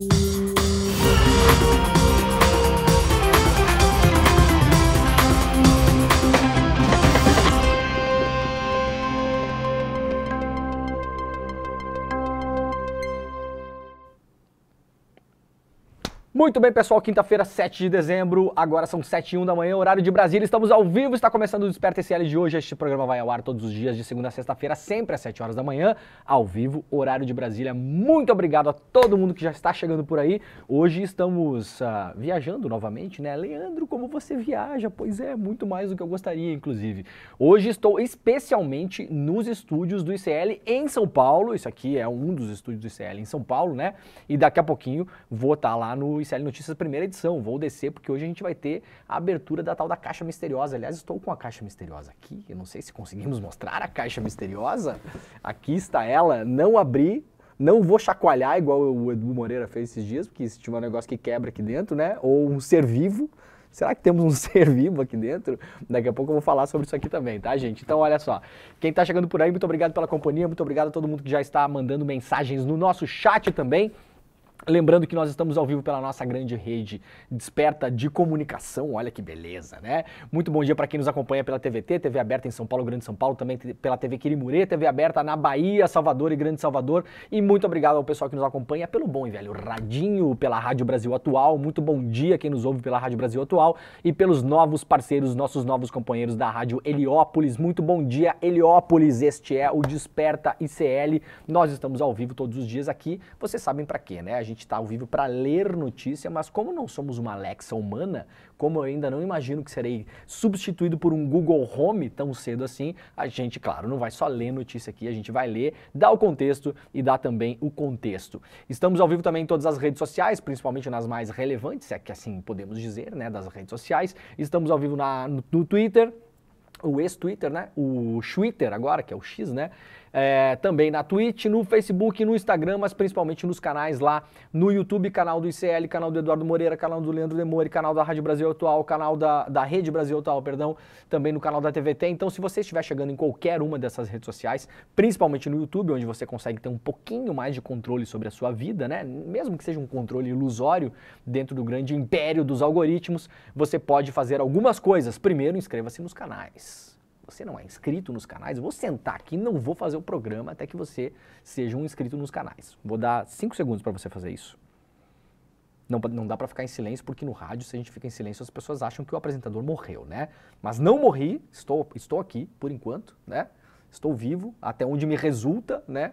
Thank you. Muito bem, pessoal, quinta-feira, 7 de dezembro, agora são 7 e 1 da manhã, horário de Brasília, estamos ao vivo, está começando o Desperta SL de hoje, este programa vai ao ar todos os dias, de segunda a sexta-feira, sempre às 7 horas da manhã, ao vivo, horário de Brasília. Muito obrigado a todo mundo que já está chegando por aí, hoje estamos uh, viajando novamente, né? Leandro, como você viaja? Pois é, muito mais do que eu gostaria, inclusive. Hoje estou especialmente nos estúdios do ICL em São Paulo, isso aqui é um dos estúdios do ICL em São Paulo, né? E daqui a pouquinho vou estar tá lá no Especial Notícias, primeira edição. Vou descer porque hoje a gente vai ter a abertura da tal da Caixa Misteriosa. Aliás, estou com a Caixa Misteriosa aqui. Eu não sei se conseguimos mostrar a Caixa Misteriosa. Aqui está ela. Não abri, não vou chacoalhar igual o Edu Moreira fez esses dias, porque se tiver um negócio que quebra aqui dentro, né? Ou um ser vivo. Será que temos um ser vivo aqui dentro? Daqui a pouco eu vou falar sobre isso aqui também, tá, gente? Então, olha só. Quem está chegando por aí, muito obrigado pela companhia, muito obrigado a todo mundo que já está mandando mensagens no nosso chat também. Lembrando que nós estamos ao vivo pela nossa grande rede Desperta de Comunicação, olha que beleza, né? Muito bom dia para quem nos acompanha pela TVT, TV Aberta em São Paulo, Grande São Paulo, também pela TV Quirimurê, TV Aberta na Bahia, Salvador e Grande Salvador. E muito obrigado ao pessoal que nos acompanha pelo bom e velho Radinho, pela Rádio Brasil Atual. Muito bom dia quem nos ouve pela Rádio Brasil Atual e pelos novos parceiros, nossos novos companheiros da Rádio Heliópolis. Muito bom dia, Heliópolis. Este é o Desperta ICL. Nós estamos ao vivo todos os dias aqui. Vocês sabem para quê, né? A gente está ao vivo para ler notícia, mas como não somos uma Alexa humana, como eu ainda não imagino que serei substituído por um Google Home tão cedo assim, a gente, claro, não vai só ler notícia aqui, a gente vai ler, dar o contexto e dar também o contexto. Estamos ao vivo também em todas as redes sociais, principalmente nas mais relevantes, é que assim podemos dizer, né, das redes sociais. Estamos ao vivo na, no, no Twitter, o ex-Twitter, né? O Twitter agora, que é o X, né? é, também na Twitch, no Facebook, no Instagram, mas principalmente nos canais lá no YouTube, canal do ICL, canal do Eduardo Moreira, canal do Leandro Demore, canal da Rádio Brasil Atual, canal da, da Rede Brasil Atual, perdão, também no canal da TVT. Então, se você estiver chegando em qualquer uma dessas redes sociais, principalmente no YouTube, onde você consegue ter um pouquinho mais de controle sobre a sua vida, né? Mesmo que seja um controle ilusório dentro do grande império dos algoritmos, você pode fazer algumas coisas. Primeiro, inscreva-se nos canais você não é inscrito nos canais, eu vou sentar aqui, não vou fazer o programa até que você seja um inscrito nos canais. Vou dar 5 segundos para você fazer isso. Não, não dá para ficar em silêncio, porque no rádio, se a gente fica em silêncio, as pessoas acham que o apresentador morreu, né? Mas não morri, estou, estou aqui por enquanto, né? Estou vivo, até onde me resulta, né?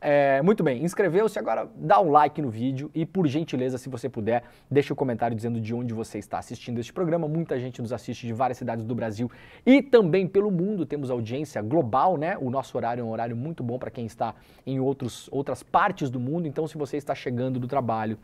É, muito bem, inscreveu-se, agora dá um like no vídeo e, por gentileza, se você puder, deixa o um comentário dizendo de onde você está assistindo este programa. Muita gente nos assiste de várias cidades do Brasil e também pelo mundo. Temos audiência global, né? O nosso horário é um horário muito bom para quem está em outros, outras partes do mundo. Então, se você está chegando do trabalho,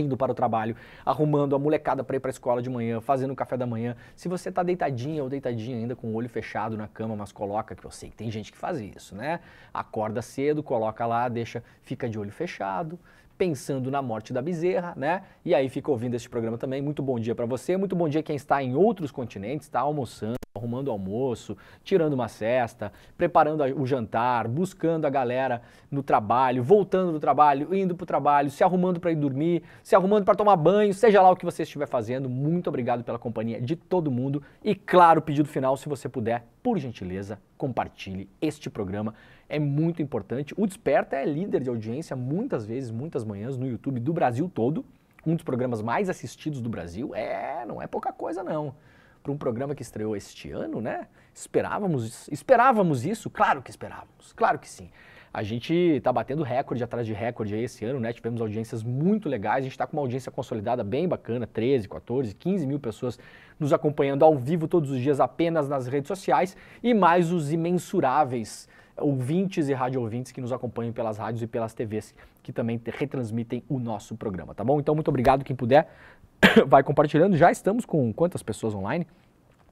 indo para o trabalho, arrumando a molecada para ir para a escola de manhã, fazendo o café da manhã. Se você está deitadinha ou deitadinha ainda com o olho fechado na cama, mas coloca, que eu sei que tem gente que faz isso, né? Acorda cedo, coloca lá, deixa, fica de olho fechado, pensando na morte da bezerra, né? E aí fica ouvindo este programa também. Muito bom dia para você, muito bom dia quem está em outros continentes, está almoçando arrumando o almoço, tirando uma cesta, preparando o jantar, buscando a galera no trabalho, voltando do trabalho, indo para o trabalho, se arrumando para ir dormir, se arrumando para tomar banho, seja lá o que você estiver fazendo. Muito obrigado pela companhia de todo mundo e, claro, pedido final, se você puder, por gentileza, compartilhe este programa. É muito importante. O Desperta é líder de audiência muitas vezes, muitas manhãs no YouTube do Brasil todo. Um dos programas mais assistidos do Brasil. É, não é pouca coisa não para um programa que estreou este ano, né? Esperávamos, esperávamos isso, claro que esperávamos, claro que sim. A gente está batendo recorde atrás de recorde aí esse ano, né? Tivemos audiências muito legais, a gente está com uma audiência consolidada bem bacana, 13, 14, 15 mil pessoas nos acompanhando ao vivo todos os dias apenas nas redes sociais e mais os imensuráveis ouvintes e rádio ouvintes que nos acompanham pelas rádios e pelas TVs que também retransmitem o nosso programa, tá bom? Então, muito obrigado quem puder, vai compartilhando. Já estamos com quantas pessoas online?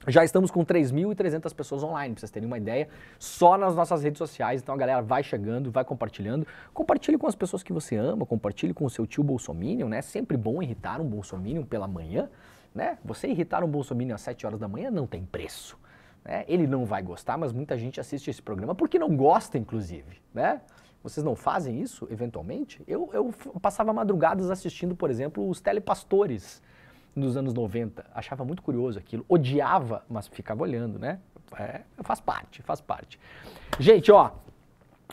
Já estamos com 3.300 pessoas online, para vocês terem uma ideia, só nas nossas redes sociais. Então a galera vai chegando, vai compartilhando. Compartilhe com as pessoas que você ama, compartilhe com o seu tio Bolsominion, né? Sempre bom irritar um Bolsominion pela manhã, né? Você irritar um Bolsominion às 7 horas da manhã não tem preço. Né? Ele não vai gostar, mas muita gente assiste esse programa porque não gosta, inclusive, né? Vocês não fazem isso, eventualmente? Eu, eu passava madrugadas assistindo, por exemplo, os telepastores nos anos 90. Achava muito curioso aquilo. Odiava, mas ficava olhando, né? É, faz parte, faz parte. Gente, ó,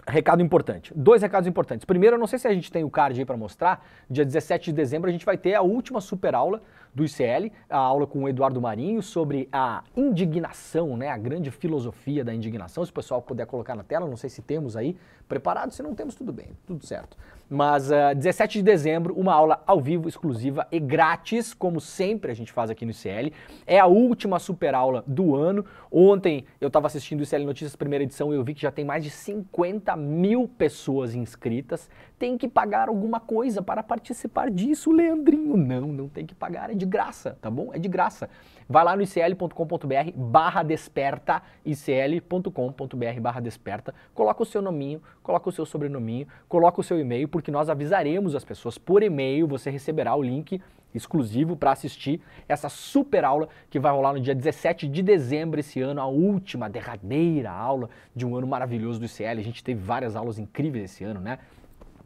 Recado importante. Dois recados importantes. Primeiro, eu não sei se a gente tem o card aí para mostrar. Dia 17 de dezembro a gente vai ter a última super aula do ICL, a aula com o Eduardo Marinho sobre a indignação, né? A grande filosofia da indignação. Se o pessoal puder colocar na tela, não sei se temos aí preparado. Se não temos, tudo bem, tudo certo. Mas uh, ah, 17 de dezembro, uma aula ao vivo, exclusiva e grátis, como sempre a gente faz aqui no ICL. É a última super aula do ano. Ontem eu estava assistindo o ICL Notícias primeira edição e eu vi que já tem mais de 50 mil pessoas inscritas. Tem que pagar alguma coisa para participar disso, Leandrinho. Não, não tem que pagar, é de graça, tá bom? É de graça vai lá no icl.com.br barra desperta, icl.com.br barra desperta, coloca o seu nominho, coloca o seu sobrenominho, coloca o seu e-mail, porque nós avisaremos as pessoas por e-mail, você receberá o link exclusivo para assistir essa super aula que vai rolar no dia 17 de dezembro esse ano, a última, derradeira aula de um ano maravilhoso do ICL. A gente teve várias aulas incríveis esse ano, né?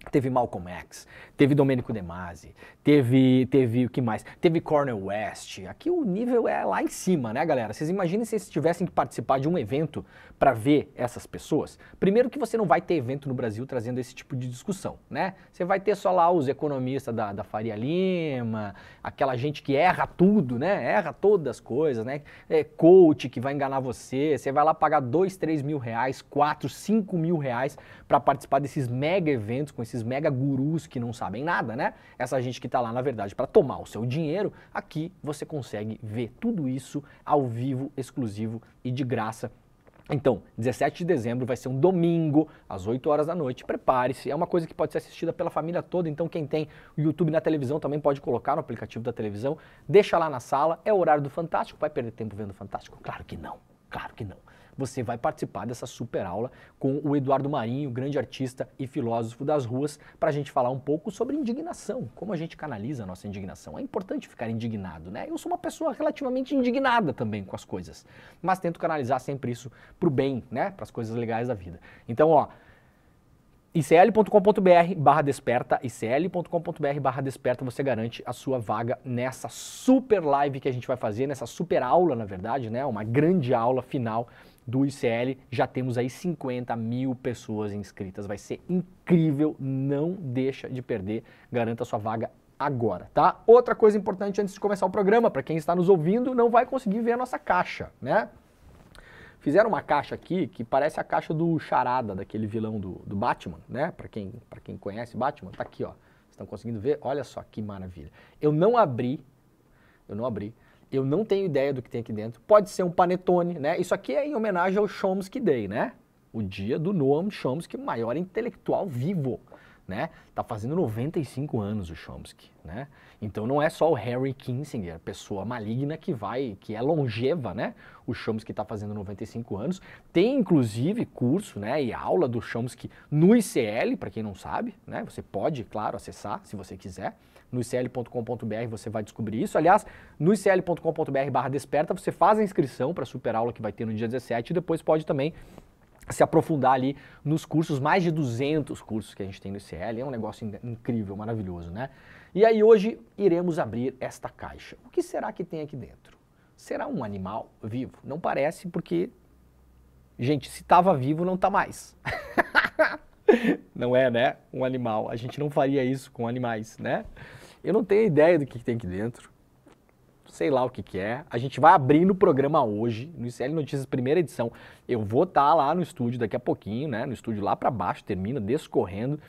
Teve Malcolm X, teve Domenico De Masi, teve, teve o que mais? Teve Cornel West. Aqui o nível é lá em cima, né, galera? Vocês imaginem se vocês tivessem que participar de um evento para ver essas pessoas? Primeiro que você não vai ter evento no Brasil trazendo esse tipo de discussão, né? Você vai ter só lá os economistas da, da Faria Lima, aquela gente que erra tudo, né? Erra todas as coisas, né? É coach que vai enganar você. Você vai lá pagar 2, 3 mil reais, 4, 5 mil reais para participar desses mega eventos com esses esses mega gurus que não sabem nada, né? Essa gente que está lá, na verdade, para tomar o seu dinheiro, aqui você consegue ver tudo isso ao vivo, exclusivo e de graça então, 17 de dezembro vai ser um domingo, às 8 horas da noite. Prepare-se, é uma coisa que pode ser assistida pela família toda. Então, quem tem o YouTube na televisão também pode colocar no aplicativo da televisão. Deixa lá na sala, é o horário do Fantástico. Vai perder tempo vendo Fantástico? Claro que não, claro que não. Você vai participar dessa super aula com o Eduardo Marinho, grande artista e filósofo das ruas, para a gente falar um pouco sobre indignação, como a gente canaliza a nossa indignação. É importante ficar indignado, né? Eu sou uma pessoa relativamente indignada também com as coisas, mas tento canalizar sempre isso para o bem, né? Para as coisas legais da vida. Então, ó, icl.com.br barra desperta, icl.com.br barra desperta, você garante a sua vaga nessa super live que a gente vai fazer, nessa super aula, na verdade, né? Uma grande aula final do ICL, já temos aí 50 mil pessoas inscritas. Vai ser incrível, não deixa de perder, garanta sua vaga agora, tá? Outra coisa importante antes de começar o programa, para quem está nos ouvindo, não vai conseguir ver a nossa caixa, né? Fizeram uma caixa aqui que parece a caixa do Charada, daquele vilão do, do Batman, né? Para quem, quem conhece Batman, tá aqui, ó. Vocês estão conseguindo ver? Olha só que maravilha. Eu não abri, eu não abri, eu não tenho ideia do que tem aqui dentro. Pode ser um panetone, né? Isso aqui é em homenagem ao Chomsky Day, né? O dia do Noam Chomsky, maior intelectual vivo, né? Tá fazendo 95 anos o Chomsky, né? Então não é só o Harry Kinsinger, pessoa maligna que vai, que é longeva, né? O Chomsky está fazendo 95 anos. Tem inclusive curso, né, e aula do Chomsky no ICL, para quem não sabe, né? Você pode, claro, acessar se você quiser no icl.com.br você vai descobrir isso. Aliás, no icl.com.br barra desperta você faz a inscrição para a super aula que vai ter no dia 17 e depois pode também se aprofundar ali nos cursos, mais de 200 cursos que a gente tem no ICL, é um negócio incrível, maravilhoso, né? E aí hoje iremos abrir esta caixa. O que será que tem aqui dentro? Será um animal vivo? Não parece porque, gente, se estava vivo não está mais. não é, né? Um animal. A gente não faria isso com animais, né? Eu não tenho ideia do que, tem aqui dentro. Sei lá o que, que é. A gente vai abrir no programa hoje, no ICL Notícias, primeira edição. Eu vou estar tá lá no estúdio daqui a pouquinho, né? No estúdio lá para baixo, termina, descorrendo,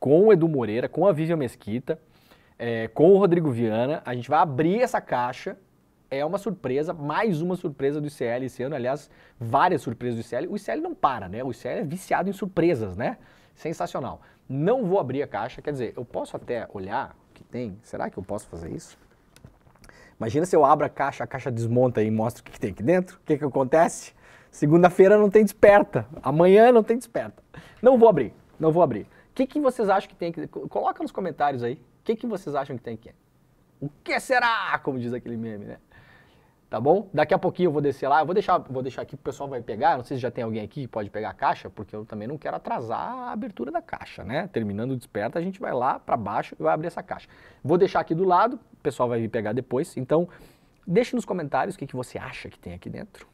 com o Edu Moreira, com a Vivian Mesquita, é, com o Rodrigo Viana. A gente vai abrir essa caixa é uma surpresa, mais uma surpresa do ICL esse ano. Aliás, várias surpresas do ICL. O ICL não para, né? O ICL é viciado em surpresas, né? Sensacional. Não vou abrir a caixa, quer dizer, eu posso até olhar, tem? Será que eu posso fazer isso? Imagina se eu abro a caixa, a caixa desmonta e mostra o que, que tem aqui dentro. O que, que acontece? Segunda-feira não tem desperta. Amanhã não tem desperta. Não vou abrir. Não vou abrir. O que, que vocês acham que tem aqui? Coloca nos comentários aí. O que, que vocês acham que tem aqui? O que será? Como diz aquele meme, né? tá bom? Daqui a pouquinho eu vou descer lá, eu vou deixar, vou deixar aqui, o pessoal vai pegar, não sei se já tem alguém aqui que pode pegar a caixa, porque eu também não quero atrasar a abertura da caixa, né? Terminando o desperta, a gente vai lá para baixo e vai abrir essa caixa. Vou deixar aqui do lado, o pessoal vai vir pegar depois, então deixe nos comentários o que, que você acha que tem aqui dentro.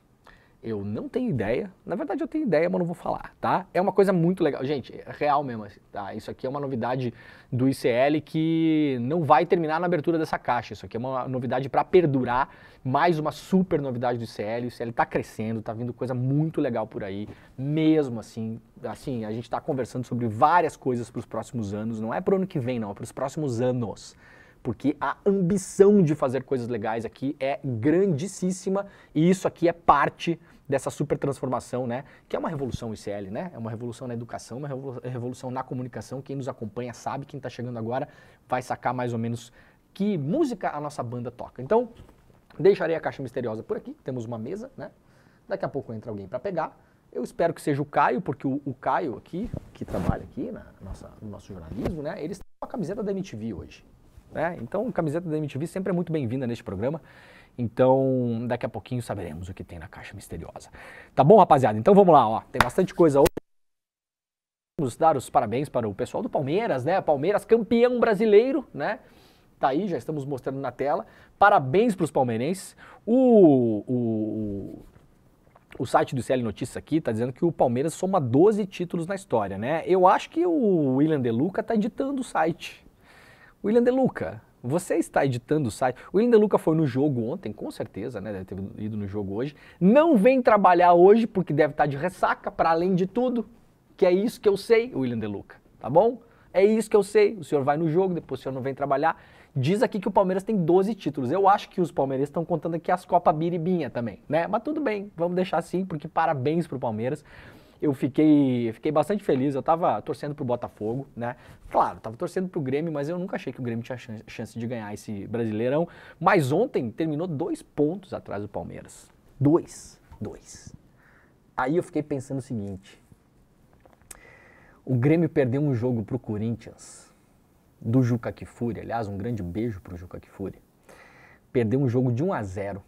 Eu não tenho ideia, na verdade eu tenho ideia, mas não vou falar, tá? É uma coisa muito legal, gente, é real mesmo, assim, tá? Isso aqui é uma novidade do ICL que não vai terminar na abertura dessa caixa, isso aqui é uma novidade para perdurar mais uma super novidade do ICL. O ICL está crescendo, está vindo coisa muito legal por aí. Mesmo assim, assim a gente está conversando sobre várias coisas para os próximos anos. Não é para o ano que vem, não, é para os próximos anos. Porque a ambição de fazer coisas legais aqui é grandíssima e isso aqui é parte dessa super transformação, né? Que é uma revolução ICL, né? É uma revolução na educação, uma revolução na comunicação. Quem nos acompanha sabe, quem está chegando agora vai sacar mais ou menos que música a nossa banda toca. Então, Deixarei a caixa misteriosa por aqui, temos uma mesa, né? Daqui a pouco entra alguém para pegar. Eu espero que seja o Caio, porque o, o Caio aqui, que trabalha aqui na nossa, no nosso jornalismo, né? Ele está com a camiseta da MTV hoje. Né? Então, camiseta da MTV sempre é muito bem-vinda neste programa. Então, daqui a pouquinho saberemos o que tem na caixa misteriosa. Tá bom, rapaziada? Então vamos lá, ó. Tem bastante coisa hoje. Vamos dar os parabéns para o pessoal do Palmeiras, né? Palmeiras campeão brasileiro, né? Tá aí, já estamos mostrando na tela. Parabéns para os palmeirenses. O, o, o site do CL Notícias aqui está dizendo que o Palmeiras soma 12 títulos na história, né? Eu acho que o William Deluca está editando o site. William Deluca, você está editando o site. O William Deluca foi no jogo ontem, com certeza, né? Deve ter ido no jogo hoje. Não vem trabalhar hoje porque deve estar tá de ressaca, para além de tudo. Que é isso que eu sei, William Deluca, tá bom? É isso que eu sei. O senhor vai no jogo, depois o senhor não vem trabalhar. Diz aqui que o Palmeiras tem 12 títulos. Eu acho que os palmeirenses estão contando aqui as Copa Biribinha também, né? Mas tudo bem, vamos deixar assim, porque parabéns pro Palmeiras. Eu fiquei, fiquei bastante feliz, eu tava torcendo pro Botafogo, né? Claro, tava torcendo pro Grêmio, mas eu nunca achei que o Grêmio tinha chance de ganhar esse Brasileirão. Mas ontem terminou dois pontos atrás do Palmeiras. Dois, dois. Aí eu fiquei pensando o seguinte: o Grêmio perdeu um jogo pro Corinthians do Juca Kifuri. Aliás, um grande beijo para o Juca Kifuri. Perdeu um jogo de 1 a 0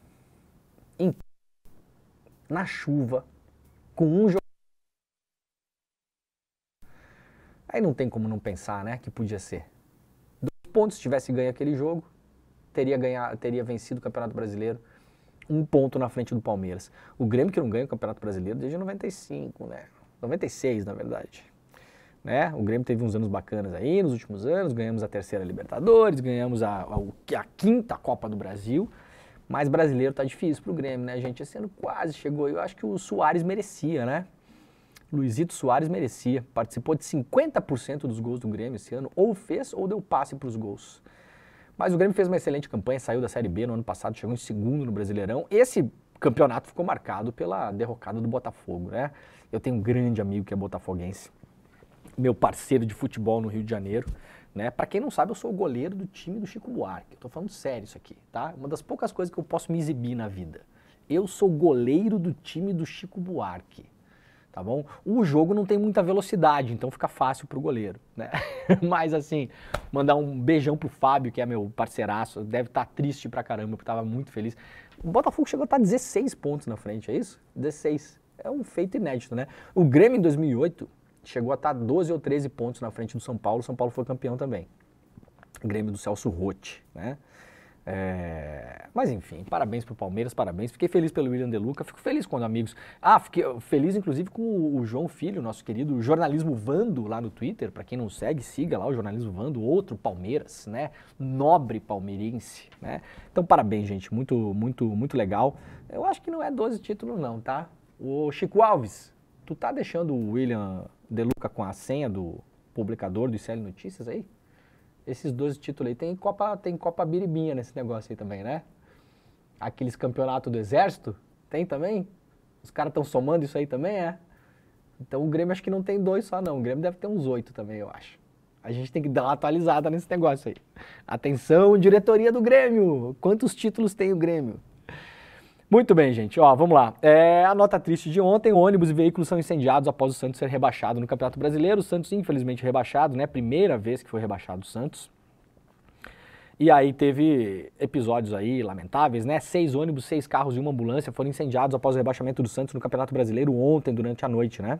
em... na chuva, com um jogo. Aí não tem como não pensar, né? Que podia ser. Dois pontos, se tivesse ganho aquele jogo, teria, ganhar, teria vencido o Campeonato Brasileiro um ponto na frente do Palmeiras. O Grêmio que não ganha o Campeonato Brasileiro desde 95, né? 96, na verdade. Né? O Grêmio teve uns anos bacanas aí nos últimos anos, ganhamos a terceira Libertadores, ganhamos a, a, a quinta Copa do Brasil, mas brasileiro tá difícil pro Grêmio, né, gente? Esse ano quase chegou, eu acho que o Soares merecia, né? Luizito Soares merecia, participou de 50% dos gols do Grêmio esse ano, ou fez ou deu passe para os gols. Mas o Grêmio fez uma excelente campanha, saiu da Série B no ano passado, chegou em segundo no Brasileirão. Esse campeonato ficou marcado pela derrocada do Botafogo, né? Eu tenho um grande amigo que é botafoguense meu parceiro de futebol no Rio de Janeiro. Né? Para quem não sabe, eu sou o goleiro do time do Chico Buarque. Estou falando sério isso aqui, tá? Uma das poucas coisas que eu posso me exibir na vida. Eu sou goleiro do time do Chico Buarque, tá bom? O jogo não tem muita velocidade, então fica fácil pro goleiro, né? Mas assim, mandar um beijão pro Fábio, que é meu parceiraço, deve estar tá triste pra caramba, porque tava muito feliz. O Botafogo chegou a tá estar 16 pontos na frente, é isso? 16. É um feito inédito, né? O Grêmio em 2008 chegou a estar 12 ou 13 pontos na frente do São Paulo. O São Paulo foi campeão também. Grêmio do Celso Rotti, né? É... mas enfim, parabéns pro Palmeiras, parabéns. Fiquei feliz pelo William De Luca, fico feliz quando amigos. Ah, fiquei feliz inclusive com o João Filho, nosso querido jornalismo Vando lá no Twitter. Para quem não segue, siga lá o jornalismo Vando, outro Palmeiras, né? Nobre palmeirense, né? Então parabéns, gente, muito, muito, muito legal. Eu acho que não é 12 títulos não, tá? O Chico Alves, tu tá deixando o William de Luca com a senha do publicador do ICL Notícias aí? Esses dois títulos aí. Tem Copa, tem Copa Biribinha nesse negócio aí também, né? Aqueles campeonatos do Exército, tem também? Os caras estão somando isso aí também, é? Então o Grêmio acho que não tem dois só, não. O Grêmio deve ter uns oito também, eu acho. A gente tem que dar uma atualizada nesse negócio aí. Atenção, diretoria do Grêmio! Quantos títulos tem o Grêmio? Muito bem, gente. Ó, vamos lá. É a nota triste de ontem: ônibus e veículos são incendiados após o Santos ser rebaixado no Campeonato Brasileiro. O Santos, infelizmente, rebaixado, né? Primeira vez que foi rebaixado o Santos. E aí teve episódios aí lamentáveis, né? Seis ônibus, seis carros e uma ambulância foram incendiados após o rebaixamento do Santos no Campeonato Brasileiro ontem, durante a noite, né?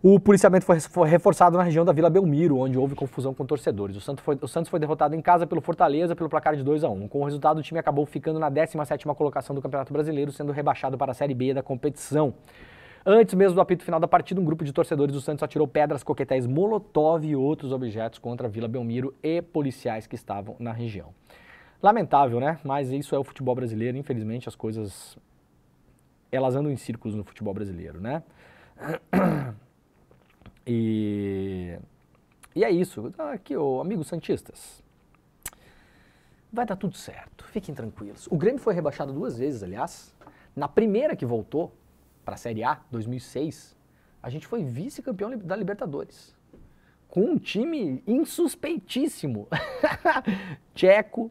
O policiamento foi reforçado na região da Vila Belmiro, onde houve confusão com torcedores. O Santos foi, o Santos foi derrotado em casa pelo Fortaleza pelo placar de 2 a 1 Com o resultado, o time acabou ficando na 17ª colocação do Campeonato Brasileiro, sendo rebaixado para a Série B da competição. Antes mesmo do apito final da partida, um grupo de torcedores do Santos atirou pedras, coquetéis, molotov e outros objetos contra a Vila Belmiro e policiais que estavam na região. Lamentável, né? Mas isso é o futebol brasileiro. Infelizmente, as coisas... Elas andam em círculos no futebol brasileiro, né? E, e é isso. Tá aqui, ô, amigos Santistas. Vai dar tudo certo, fiquem tranquilos. O Grêmio foi rebaixado duas vezes, aliás. Na primeira que voltou para a Série A, 2006, a gente foi vice-campeão da Libertadores. Com um time insuspeitíssimo. Tcheco,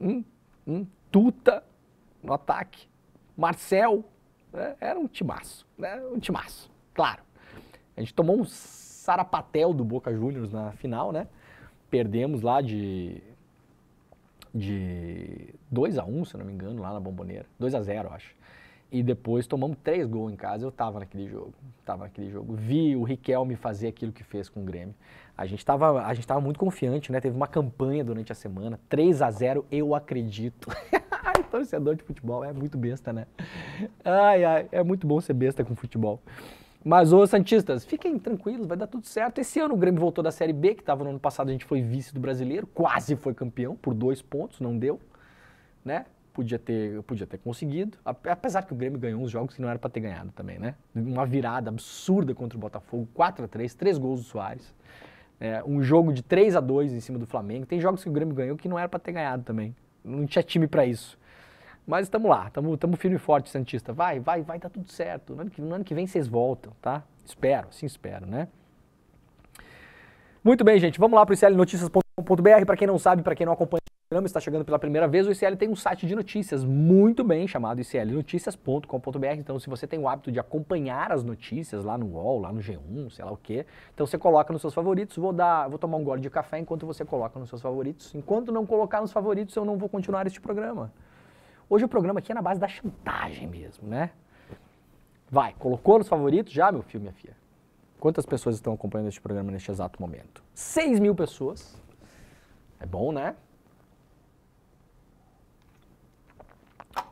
hum, hum, Tuta no ataque, Marcel, né? era um timaço, né? um timaço, claro. A gente tomou um sarapatel do Boca Juniors na final, né? Perdemos lá de de 2 a 1 um, se não me engano, lá na Bomboneira. 2 a 0 acho. E depois tomamos três gols em casa. Eu tava naquele jogo. Tava naquele jogo. Vi o Riquelme fazer aquilo que fez com o Grêmio. A gente tava, a gente tava muito confiante, né? Teve uma campanha durante a semana. 3 a 0 eu acredito. ai, torcedor de futebol é muito besta, né? Ai, ai, é muito bom ser besta com futebol. Mas, ô Santistas, fiquem tranquilos, vai dar tudo certo. Esse ano o Grêmio voltou da Série B, que estava no ano passado, a gente foi vice do brasileiro, quase foi campeão, por dois pontos, não deu. Né? Podia ter, podia ter conseguido. Apesar que o Grêmio ganhou uns jogos que não era para ter ganhado também, né? Uma virada absurda contra o Botafogo, 4 a 3 três gols do Soares. É, um jogo de 3 a 2 em cima do Flamengo. Tem jogos que o Grêmio ganhou que não era para ter ganhado também. Não tinha time para isso. Mas estamos lá, estamos firme e forte, Santista. Vai, vai, vai, tá tudo certo. No ano, que, no ano que vem vocês voltam, tá? Espero, sim, espero, né? Muito bem, gente, vamos lá para o iclnoticias.com.br. Para quem não sabe, para quem não acompanha o programa, está chegando pela primeira vez, o ICL tem um site de notícias muito bem chamado iclnoticias.com.br. Então, se você tem o hábito de acompanhar as notícias lá no UOL, lá no G1, sei lá o quê, então você coloca nos seus favoritos. Vou dar, vou tomar um gole de café enquanto você coloca nos seus favoritos. Enquanto não colocar nos favoritos, eu não vou continuar este programa. Hoje o programa aqui é na base da chantagem mesmo, né? Vai, colocou nos favoritos já, meu filho, minha filha? Quantas pessoas estão acompanhando este programa neste exato momento? 6 mil pessoas. É bom, né?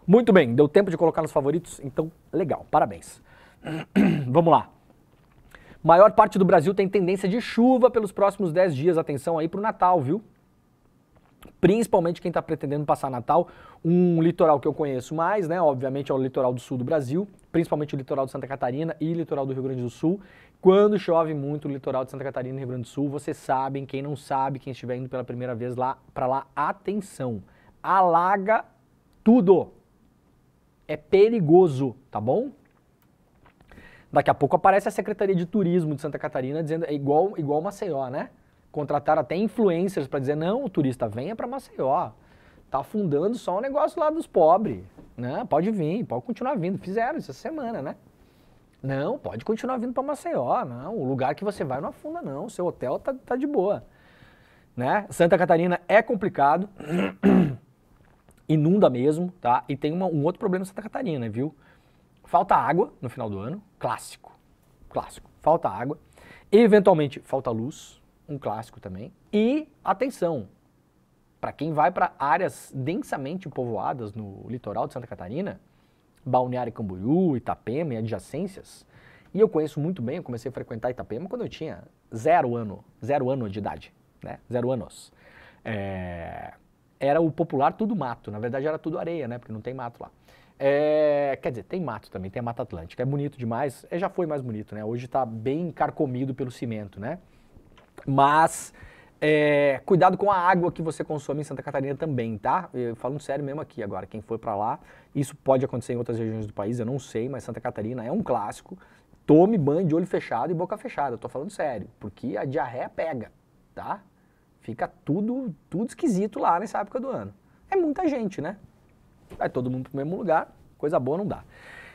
Muito bem, deu tempo de colocar nos favoritos, então legal, parabéns. Vamos lá. Maior parte do Brasil tem tendência de chuva pelos próximos 10 dias. Atenção aí para o Natal, viu? principalmente quem está pretendendo passar Natal. Um litoral que eu conheço mais, né? Obviamente é o litoral do sul do Brasil, principalmente o litoral de Santa Catarina e o litoral do Rio Grande do Sul. Quando chove muito o litoral de Santa Catarina e Rio Grande do Sul, vocês sabem, quem não sabe, quem estiver indo pela primeira vez lá para lá, atenção. Alaga tudo. É perigoso, tá bom? Daqui a pouco aparece a Secretaria de Turismo de Santa Catarina dizendo é igual igual Maceió, né? Contrataram até influencers para dizer: não, o turista, venha para Maceió. Tá afundando só o um negócio lá dos pobres. Né? Pode vir, pode continuar vindo. Fizeram isso essa semana, né? Não, pode continuar vindo para Maceió. Não, o lugar que você vai não afunda, não. O seu hotel tá, tá de boa. Né? Santa Catarina é complicado, inunda mesmo, tá? E tem uma, um outro problema em Santa Catarina, viu? Falta água no final do ano, clássico, clássico. Falta água, eventualmente falta luz, um clássico também. E atenção, para quem vai para áreas densamente povoadas no litoral de Santa Catarina, Balneário Camboriú, Itapema e adjacências, e eu conheço muito bem, eu comecei a frequentar Itapema quando eu tinha zero ano, zero ano de idade, né? Zero anos. É... Era o popular tudo mato, na verdade era tudo areia, né? Porque não tem mato lá. É, quer dizer, tem mato também, tem a Mata Atlântica. É bonito demais, é, já foi mais bonito, né? Hoje está bem carcomido pelo cimento, né? Mas é, cuidado com a água que você consome em Santa Catarina também, tá? Eu, falando sério mesmo aqui agora, quem foi para lá, isso pode acontecer em outras regiões do país, eu não sei, mas Santa Catarina é um clássico. Tome banho de olho fechado e boca fechada, eu tô falando sério, porque a diarreia pega, tá? Fica tudo, tudo esquisito lá nessa época do ano. É muita gente, né? Vai todo mundo pro mesmo lugar, coisa boa não dá.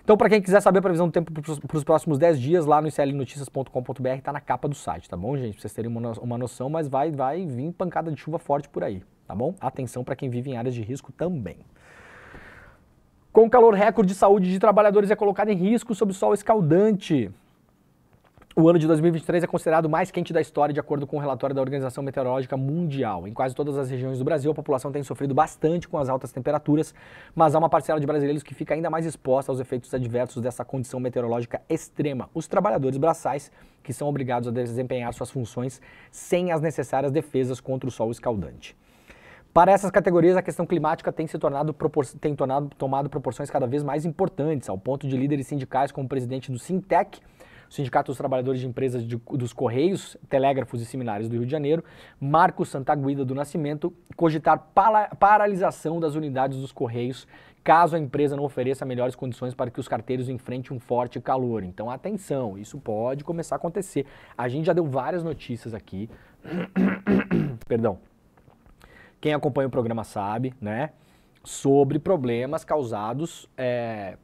Então, para quem quiser saber a previsão do tempo para os próximos 10 dias, lá no clnoticias.com.br está na capa do site, tá bom, gente? Para vocês terem uma noção, mas vai, vai vir pancada de chuva forte por aí, tá bom? Atenção para quem vive em áreas de risco também. Com calor recorde, saúde de trabalhadores é colocada em risco sob sol escaldante. O ano de 2023 é considerado o mais quente da história, de acordo com o um relatório da Organização Meteorológica Mundial. Em quase todas as regiões do Brasil, a população tem sofrido bastante com as altas temperaturas, mas há uma parcela de brasileiros que fica ainda mais exposta aos efeitos adversos dessa condição meteorológica extrema. Os trabalhadores braçais, que são obrigados a desempenhar suas funções sem as necessárias defesas contra o sol escaldante. Para essas categorias, a questão climática tem se tornado, tem tornado, tomado proporções cada vez mais importantes, ao ponto de líderes sindicais como o presidente do Sintec Sindicato dos Trabalhadores de Empresas de, dos Correios, Telégrafos e Similares do Rio de Janeiro, Marcos Santa Guida do Nascimento, cogitar para, paralisação das unidades dos Correios caso a empresa não ofereça melhores condições para que os carteiros enfrentem um forte calor. Então, atenção, isso pode começar a acontecer. A gente já deu várias notícias aqui. Perdão. Quem acompanha o programa sabe, né? Sobre problemas causados é,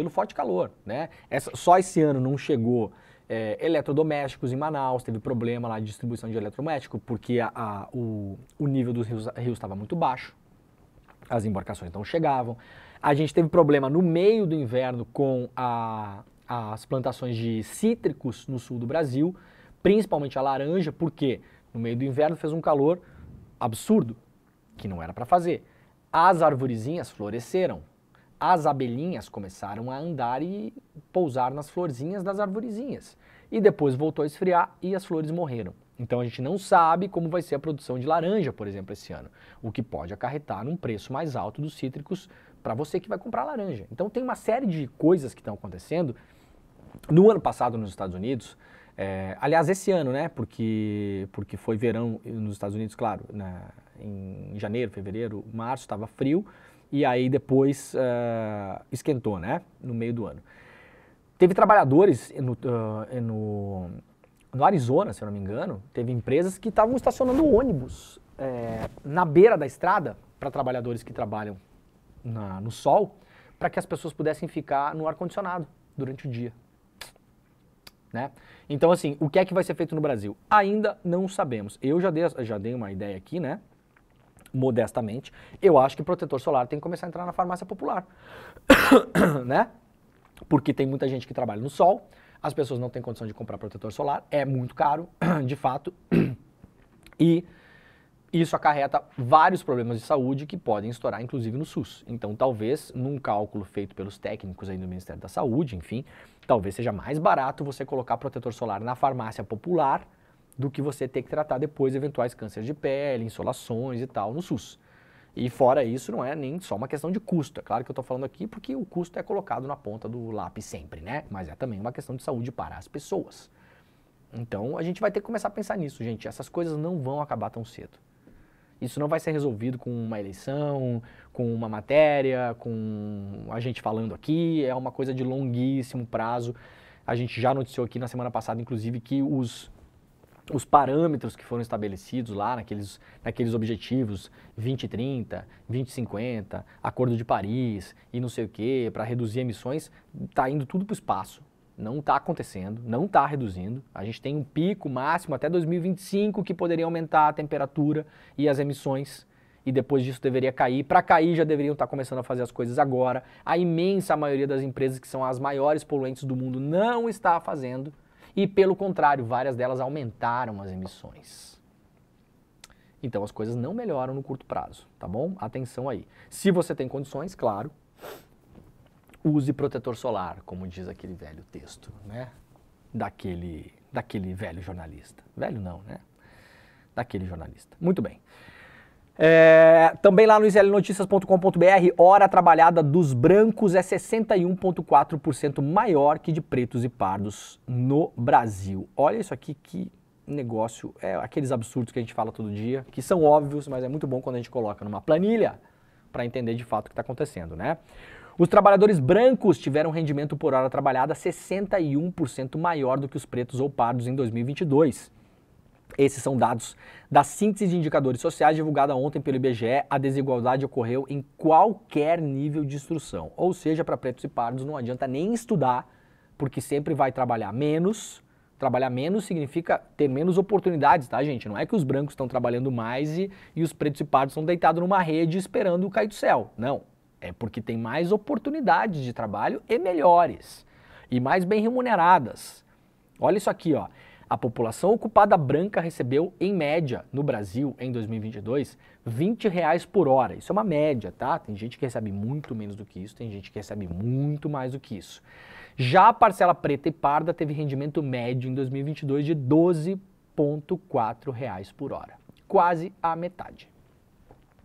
pelo forte calor. Né? Essa, só esse ano não chegou é, eletrodomésticos em Manaus, teve problema lá de distribuição de eletrodoméstico, porque a, a, o, o nível dos rios estava muito baixo, as embarcações não chegavam. A gente teve problema no meio do inverno com a, as plantações de cítricos no sul do Brasil, principalmente a laranja, porque no meio do inverno fez um calor absurdo, que não era para fazer. As arvorezinhas floresceram, as abelhinhas começaram a andar e pousar nas florzinhas das arvorezinhas. E depois voltou a esfriar e as flores morreram. Então a gente não sabe como vai ser a produção de laranja, por exemplo, esse ano, o que pode acarretar num preço mais alto dos cítricos para você que vai comprar laranja. Então tem uma série de coisas que estão acontecendo. No ano passado nos Estados Unidos, é, aliás, esse ano, né? Porque, porque foi verão nos Estados Unidos, claro, em janeiro, fevereiro, março estava frio e aí depois uh, esquentou, né? No meio do ano. Teve trabalhadores eh, no, uh, no, no, Arizona, se eu não me engano, teve empresas que estavam estacionando ônibus é, na beira da estrada para trabalhadores que trabalham na, no sol, para que as pessoas pudessem ficar no ar-condicionado durante o dia. Né? Então, assim, o que é que vai ser feito no Brasil? Ainda não sabemos. Eu já dei, já dei uma ideia aqui, né? modestamente, eu acho que protetor solar tem que começar a entrar na farmácia popular, né? Porque tem muita gente que trabalha no sol, as pessoas não têm condição de comprar protetor solar, é muito caro, de fato, e isso acarreta vários problemas de saúde que podem estourar, inclusive no SUS. Então, talvez, num cálculo feito pelos técnicos aí do Ministério da Saúde, enfim, talvez seja mais barato você colocar protetor solar na farmácia popular do que você ter que tratar depois eventuais cânceres de pele, insolações e tal no SUS. E fora isso, não é nem só uma questão de custo. É claro que eu estou falando aqui porque o custo é colocado na ponta do lápis sempre, né? Mas é também uma questão de saúde para as pessoas. Então a gente vai ter que começar a pensar nisso, gente. Essas coisas não vão acabar tão cedo. Isso não vai ser resolvido com uma eleição, com uma matéria, com a gente falando aqui. É uma coisa de longuíssimo prazo. A gente já noticiou aqui na semana passada, inclusive, que os os parâmetros que foram estabelecidos lá naqueles, naqueles objetivos 2030, 2050, Acordo de Paris e não sei o que, para reduzir emissões, está indo tudo para o espaço. Não está acontecendo, não está reduzindo. A gente tem um pico máximo até 2025 que poderia aumentar a temperatura e as emissões. E depois disso deveria cair. Para cair, já deveriam estar tá começando a fazer as coisas agora. A imensa maioria das empresas que são as maiores poluentes do mundo não está fazendo e, pelo contrário, várias delas aumentaram as emissões. Então as coisas não melhoram no curto prazo, tá bom? Atenção aí. Se você tem condições, claro, use protetor solar, como diz aquele velho texto, né? Daquele, daquele velho jornalista. Velho não, né? Daquele jornalista. Muito bem. É, também lá no islnoticias.com.br, hora trabalhada dos brancos é 61,4% maior que de pretos e pardos no Brasil. Olha isso aqui que negócio, é aqueles absurdos que a gente fala todo dia, que são óbvios, mas é muito bom quando a gente coloca numa planilha para entender de fato o que está acontecendo, né? Os trabalhadores brancos tiveram rendimento por hora trabalhada 61% maior do que os pretos ou pardos em 2022. Esses são dados da síntese de indicadores sociais divulgada ontem pelo IBGE. A desigualdade ocorreu em qualquer nível de instrução. Ou seja, para pretos e pardos não adianta nem estudar, porque sempre vai trabalhar menos. Trabalhar menos significa ter menos oportunidades, tá, gente? Não é que os brancos estão trabalhando mais e, e os pretos e pardos estão deitados numa rede esperando cair do céu. Não. É porque tem mais oportunidades de trabalho e melhores. E mais bem remuneradas. Olha isso aqui, ó. A população ocupada branca recebeu, em média, no Brasil, em 2022, 20 reais por hora. Isso é uma média, tá? Tem gente que recebe muito menos do que isso, tem gente que recebe muito mais do que isso. Já a parcela preta e parda teve rendimento médio em 2022 de 12,4 reais por hora, quase a metade.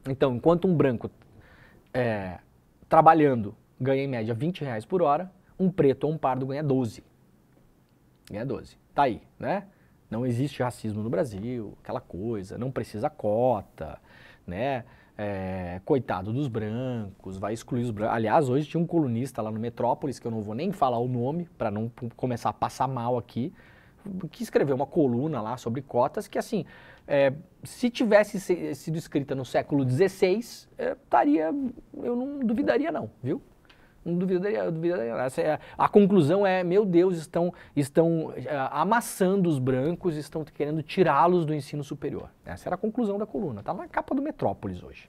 Então, enquanto um branco é, trabalhando ganha em média 20 reais por hora, um preto ou um pardo ganha 12. Ganha 12 tá aí, né? Não existe racismo no Brasil, aquela coisa, não precisa cota, né? É, coitado dos brancos, vai excluir os brancos. Aliás, hoje tinha um colunista lá no Metrópolis, que eu não vou nem falar o nome, para não começar a passar mal aqui, que escreveu uma coluna lá sobre cotas que, assim, é, se tivesse sido escrita no século XVI, estaria, é, eu não duvidaria não, viu? Não duvidaria, não duvidaria É, a conclusão é, meu Deus, estão, estão é, amassando os brancos, estão querendo tirá-los do ensino superior. Essa era a conclusão da coluna. Está na capa do Metrópolis hoje.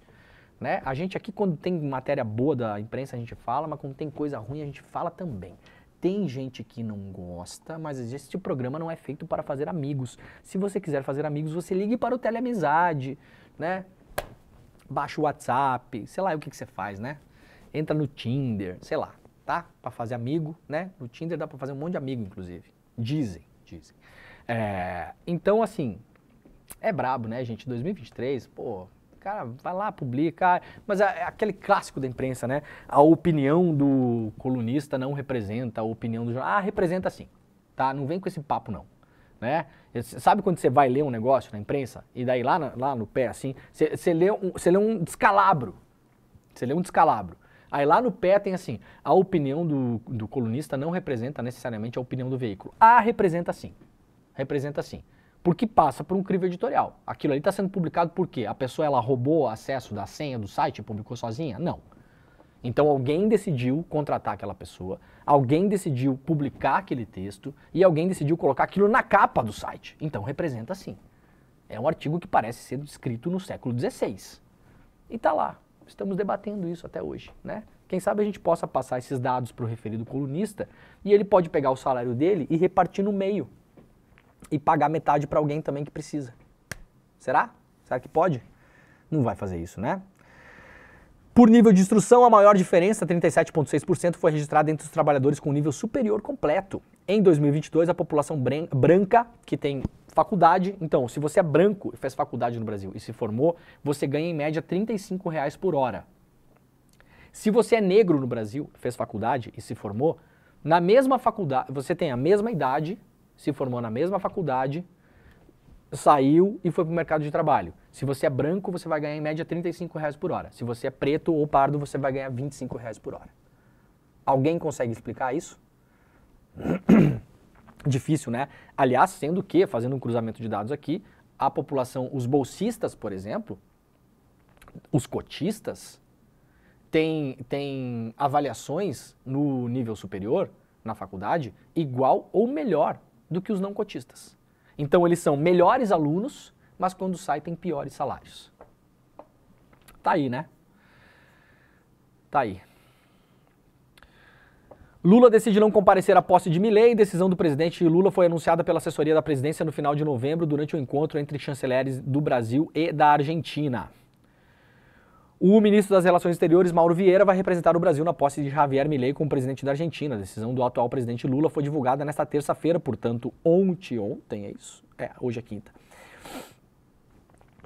Né? A gente aqui, quando tem matéria boa da imprensa, a gente fala, mas quando tem coisa ruim, a gente fala também. Tem gente que não gosta, mas este programa não é feito para fazer amigos. Se você quiser fazer amigos, você ligue para o Teleamizade, né? Baixa o WhatsApp, sei lá o que, que você faz, né? entra no Tinder, sei lá, tá? Para fazer amigo, né? No Tinder dá para fazer um monte de amigo, inclusive. Dizem, dizem. É, então, assim, é brabo, né, gente? 2023, pô, cara, vai lá, publica. Mas é, é aquele clássico da imprensa, né? A opinião do colunista não representa a opinião do jornal. Ah, representa sim, tá? Não vem com esse papo, não. Né? Sabe quando você vai ler um negócio na imprensa e daí lá, na, lá no pé, assim, você lê, um, lê um descalabro. Você lê um descalabro. Aí lá no pé tem assim, a opinião do, do colunista não representa necessariamente a opinião do veículo. Ah, representa sim. Representa sim. Porque passa por um crivo editorial. Aquilo ali está sendo publicado por quê? A pessoa ela roubou o acesso da senha do site e publicou sozinha? Não. Então alguém decidiu contratar aquela pessoa, alguém decidiu publicar aquele texto e alguém decidiu colocar aquilo na capa do site. Então representa sim. É um artigo que parece ser escrito no século XVI. E está lá, Estamos debatendo isso até hoje, né? Quem sabe a gente possa passar esses dados para o referido colunista e ele pode pegar o salário dele e repartir no meio e pagar metade para alguém também que precisa. Será? Será que pode? Não vai fazer isso, né? Por nível de instrução, a maior diferença, 37,6%, foi registrada entre os trabalhadores com nível superior completo. Em 2022, a população branca, que tem Faculdade, então, se você é branco e fez faculdade no Brasil e se formou, você ganha em média 35 reais por hora. Se você é negro no Brasil, fez faculdade e se formou, na mesma faculdade, você tem a mesma idade, se formou na mesma faculdade, saiu e foi para o mercado de trabalho. Se você é branco, você vai ganhar em média 35 reais por hora. Se você é preto ou pardo, você vai ganhar 25 reais por hora. Alguém consegue explicar isso? difícil, né? Aliás, sendo que, fazendo um cruzamento de dados aqui, a população, os bolsistas, por exemplo, os cotistas, têm tem avaliações no nível superior, na faculdade, igual ou melhor do que os não cotistas. Então, eles são melhores alunos, mas quando saem, têm piores salários. Tá aí, né? Tá aí. Lula decide não comparecer à posse de Milley. Decisão do presidente Lula foi anunciada pela assessoria da presidência no final de novembro, durante o um encontro entre chanceleres do Brasil e da Argentina. O ministro das Relações Exteriores, Mauro Vieira, vai representar o Brasil na posse de Javier Milley como presidente da Argentina. A decisão do atual presidente Lula foi divulgada nesta terça-feira, portanto, ontem, ontem, é isso? É, hoje é quinta.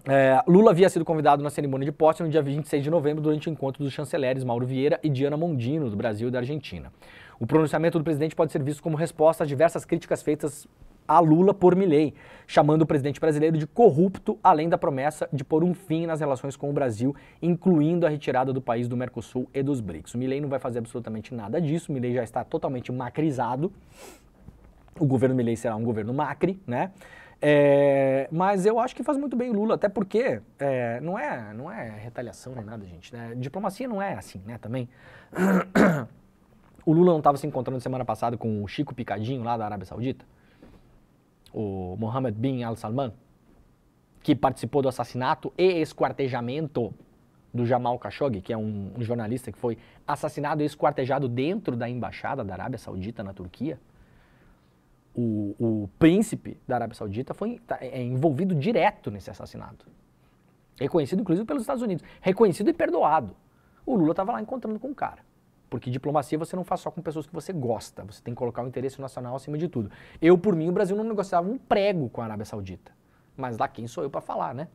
É, Lula havia sido convidado na cerimônia de posse no dia 26 de novembro durante o encontro dos chanceleres Mauro Vieira e Diana Mondino, do Brasil e da Argentina. O pronunciamento do presidente pode ser visto como resposta a diversas críticas feitas a Lula por Milley, chamando o presidente brasileiro de corrupto, além da promessa de pôr um fim nas relações com o Brasil, incluindo a retirada do país do Mercosul e dos BRICS. O Milley não vai fazer absolutamente nada disso, o Milley já está totalmente macrizado. O governo Milley será um governo macri, né? É, mas eu acho que faz muito bem Lula, até porque é, não, é, não é retaliação nem nada, gente. Né? Diplomacia não é assim, né? Também. O Lula não estava se encontrando semana passada com o Chico Picadinho, lá da Arábia Saudita? O Mohammed bin Al-Salman, que participou do assassinato e esquartejamento do Jamal Khashoggi, que é um, um jornalista que foi assassinado e esquartejado dentro da embaixada da Arábia Saudita na Turquia? O, o, príncipe da Arábia Saudita foi tá, é, é envolvido direto nesse assassinato. Reconhecido, inclusive, pelos Estados Unidos. Reconhecido e perdoado. O Lula estava lá encontrando com o cara. Porque diplomacia você não faz só com pessoas que você gosta, você tem que colocar o interesse nacional acima de tudo. Eu, por mim, o Brasil não negociava um prego com a Arábia Saudita. Mas lá quem sou eu para falar, né?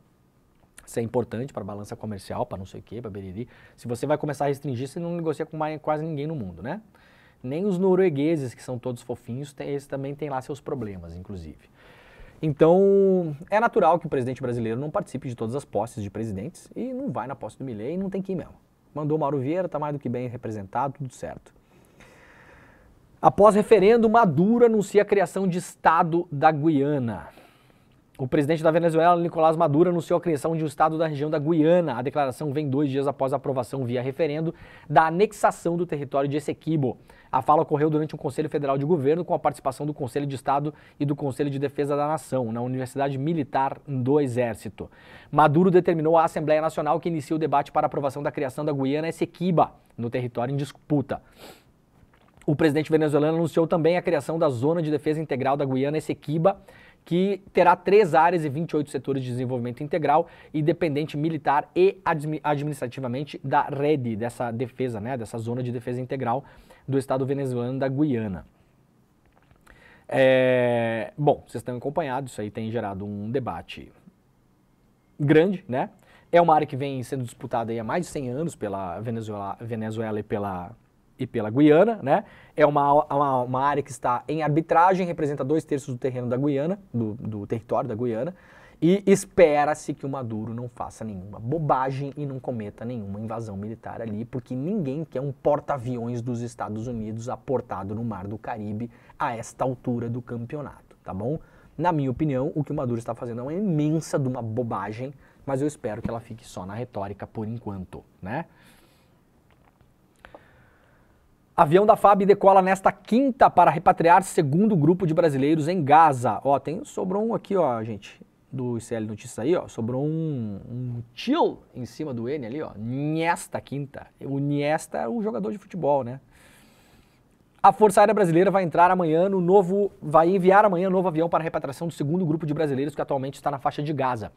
Isso é importante para balança comercial, para não sei o quê, para beriri. Se você vai começar a restringir, você não negocia com mais, quase ninguém no mundo, né? Nem os noruegueses, que são todos fofinhos, tem, eles também têm lá seus problemas, inclusive. Então, é natural que o presidente brasileiro não participe de todas as posses de presidentes e não vai na posse do Milley e não tem que ir mesmo. Mandou Mauro Vieira, está mais do que bem representado, tudo certo. Após referendo, Maduro anuncia a criação de Estado da Guiana. O presidente da Venezuela, Nicolás Maduro, anunciou a criação de um Estado da região da Guiana. A declaração vem dois dias após a aprovação via referendo da anexação do território de Essequibo. A fala ocorreu durante um Conselho Federal de Governo com a participação do Conselho de Estado e do Conselho de Defesa da Nação, na Universidade Militar do Exército. Maduro determinou à Assembleia Nacional que inicie o debate para aprovação da criação da Guiana Essequiba, no território em disputa. O presidente venezuelano anunciou também a criação da Zona de Defesa Integral da Guiana Essequiba, que terá três áreas e 28 setores de desenvolvimento integral, independente militar e administrativamente da rede, dessa defesa, né, dessa zona de defesa integral do Estado venezuelano da Guiana. É, bom, vocês estão acompanhados, isso aí tem gerado um debate grande, né? É uma área que vem sendo disputada há mais de 100 anos pela Venezuela, Venezuela e pela e pela Guiana, né? É uma, é uma, uma, área que está em arbitragem, representa dois terços do terreno da Guiana, do, do território da Guiana, e espera-se que o Maduro não faça nenhuma bobagem e não cometa nenhuma invasão militar ali, porque ninguém quer um porta-aviões dos Estados Unidos aportado no Mar do Caribe a esta altura do campeonato, tá bom? Na minha opinião, o que o Maduro está fazendo é uma imensa de uma bobagem, mas eu espero que ela fique só na retórica por enquanto, né? Avião da FAB decola nesta quinta para repatriar segundo grupo de brasileiros em Gaza. Ó, tem, sobrou um aqui, ó, gente, do ICL Notícias aí, ó. Sobrou um, um til em cima do N ali, ó. Nesta quinta. O Niesta é o jogador de futebol, né? A Força Aérea Brasileira vai entrar amanhã no novo. Vai enviar amanhã novo avião para repatriação do segundo grupo de brasileiros que atualmente está na faixa de Gaza.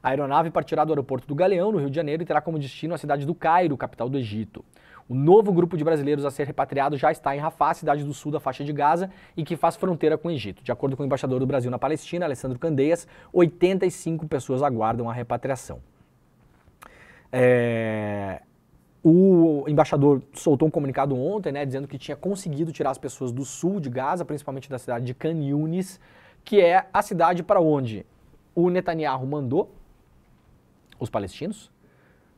A aeronave partirá do aeroporto do Galeão, no Rio de Janeiro, e terá como destino a cidade do Cairo, capital do Egito. O novo grupo de brasileiros a ser repatriado já está em Rafah, cidade do sul da faixa de Gaza e que faz fronteira com o Egito. De acordo com o embaixador do Brasil na Palestina, Alessandro Candeias, 85 pessoas aguardam a repatriação. É... O embaixador soltou um comunicado ontem, né, dizendo que tinha conseguido tirar as pessoas do sul de Gaza, principalmente da cidade de Khan Yunis, que é a cidade para onde o Netanyahu mandou os palestinos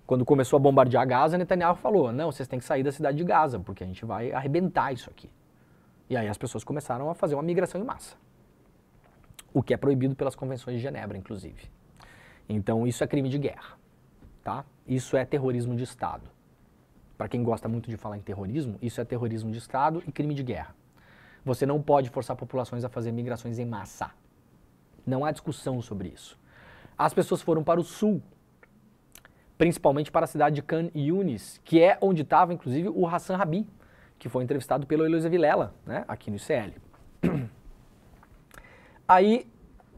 quando começou a bombardear Gaza, Netanyahu falou: não, vocês têm que sair da cidade de Gaza, porque a gente vai arrebentar isso aqui. E aí as pessoas começaram a fazer uma migração em massa, o que é proibido pelas convenções de Genebra, inclusive. Então isso é crime de guerra, tá? Isso é terrorismo de Estado. Para quem gosta muito de falar em terrorismo, isso é terrorismo de Estado e crime de guerra. Você não pode forçar populações a fazer migrações em massa. Não há discussão sobre isso. As pessoas foram para o sul principalmente para a cidade de Khan Yunis, que é onde estava, inclusive, o Hassan Rabi, que foi entrevistado pelo Heloísa Vilela, né, aqui no ICL. Aí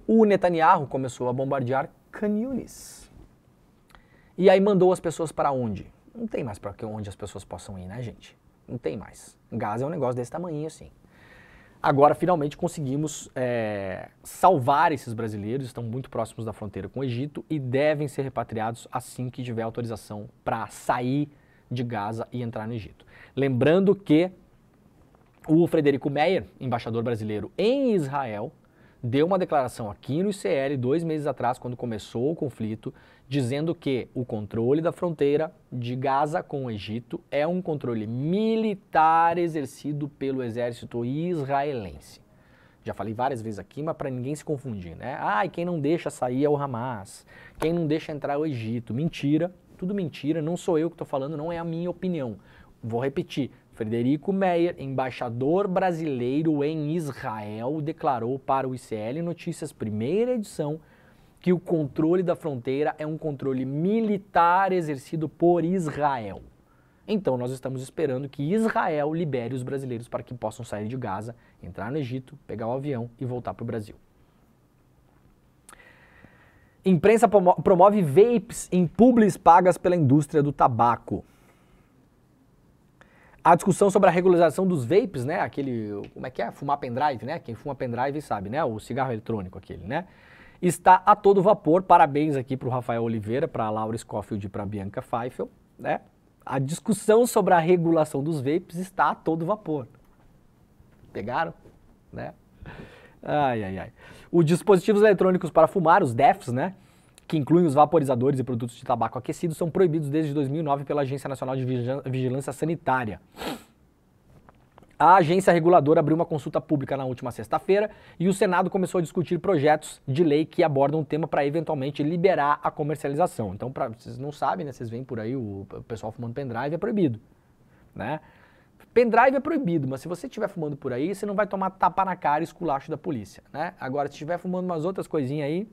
o Netanyahu começou a bombardear Khan Yunis. E aí mandou as pessoas para onde? Não tem mais para onde as pessoas possam ir, né, gente? Não tem mais. Gaza é um negócio desse tamanho assim. Agora, finalmente, conseguimos é, salvar esses brasileiros, estão muito próximos da fronteira com o Egito e devem ser repatriados assim que tiver autorização para sair de Gaza e entrar no Egito. Lembrando que o Frederico Meyer, embaixador brasileiro em Israel, deu uma declaração aqui no ICL, dois meses atrás, quando começou o conflito, dizendo que o controle da fronteira de Gaza com o Egito é um controle militar exercido pelo exército israelense. Já falei várias vezes aqui, mas para ninguém se confundir, né? Ah, e quem não deixa sair é o Hamas, quem não deixa entrar é o Egito. Mentira, tudo mentira, não sou eu que estou falando, não é a minha opinião. Vou repetir, Frederico Meyer, embaixador brasileiro em Israel, declarou para o ICL Notícias, primeira edição, que o controle da fronteira é um controle militar exercido por Israel. Então nós estamos esperando que Israel libere os brasileiros para que possam sair de Gaza, entrar no Egito, pegar o avião e voltar para o Brasil. Imprensa promove vapes em públicos pagas pela indústria do tabaco a discussão sobre a regularização dos vapes, né? Aquele, como é que é? Fumar pendrive, né? Quem fuma pendrive sabe, né? O cigarro eletrônico aquele, né? Está a todo vapor. Parabéns aqui para o Rafael Oliveira, para a Laura Scofield e para a Bianca Feifel, né? A discussão sobre a regulação dos vapes está a todo vapor. Pegaram? Né? Ai, ai, ai. Os dispositivos eletrônicos para fumar, os DEFs, né? que incluem os vaporizadores e produtos de tabaco aquecido, são proibidos desde 2009 pela Agência Nacional de Vigilância Sanitária. A agência reguladora abriu uma consulta pública na última sexta-feira e o Senado começou a discutir projetos de lei que abordam o tema para eventualmente liberar a comercialização. Então, pra, vocês não sabem, né? Vocês veem por aí o pessoal fumando pendrive é proibido, né? Pendrive é proibido, mas se você estiver fumando por aí, você não vai tomar tapa na cara e esculacho da polícia, né? Agora, se estiver fumando umas outras coisinhas aí,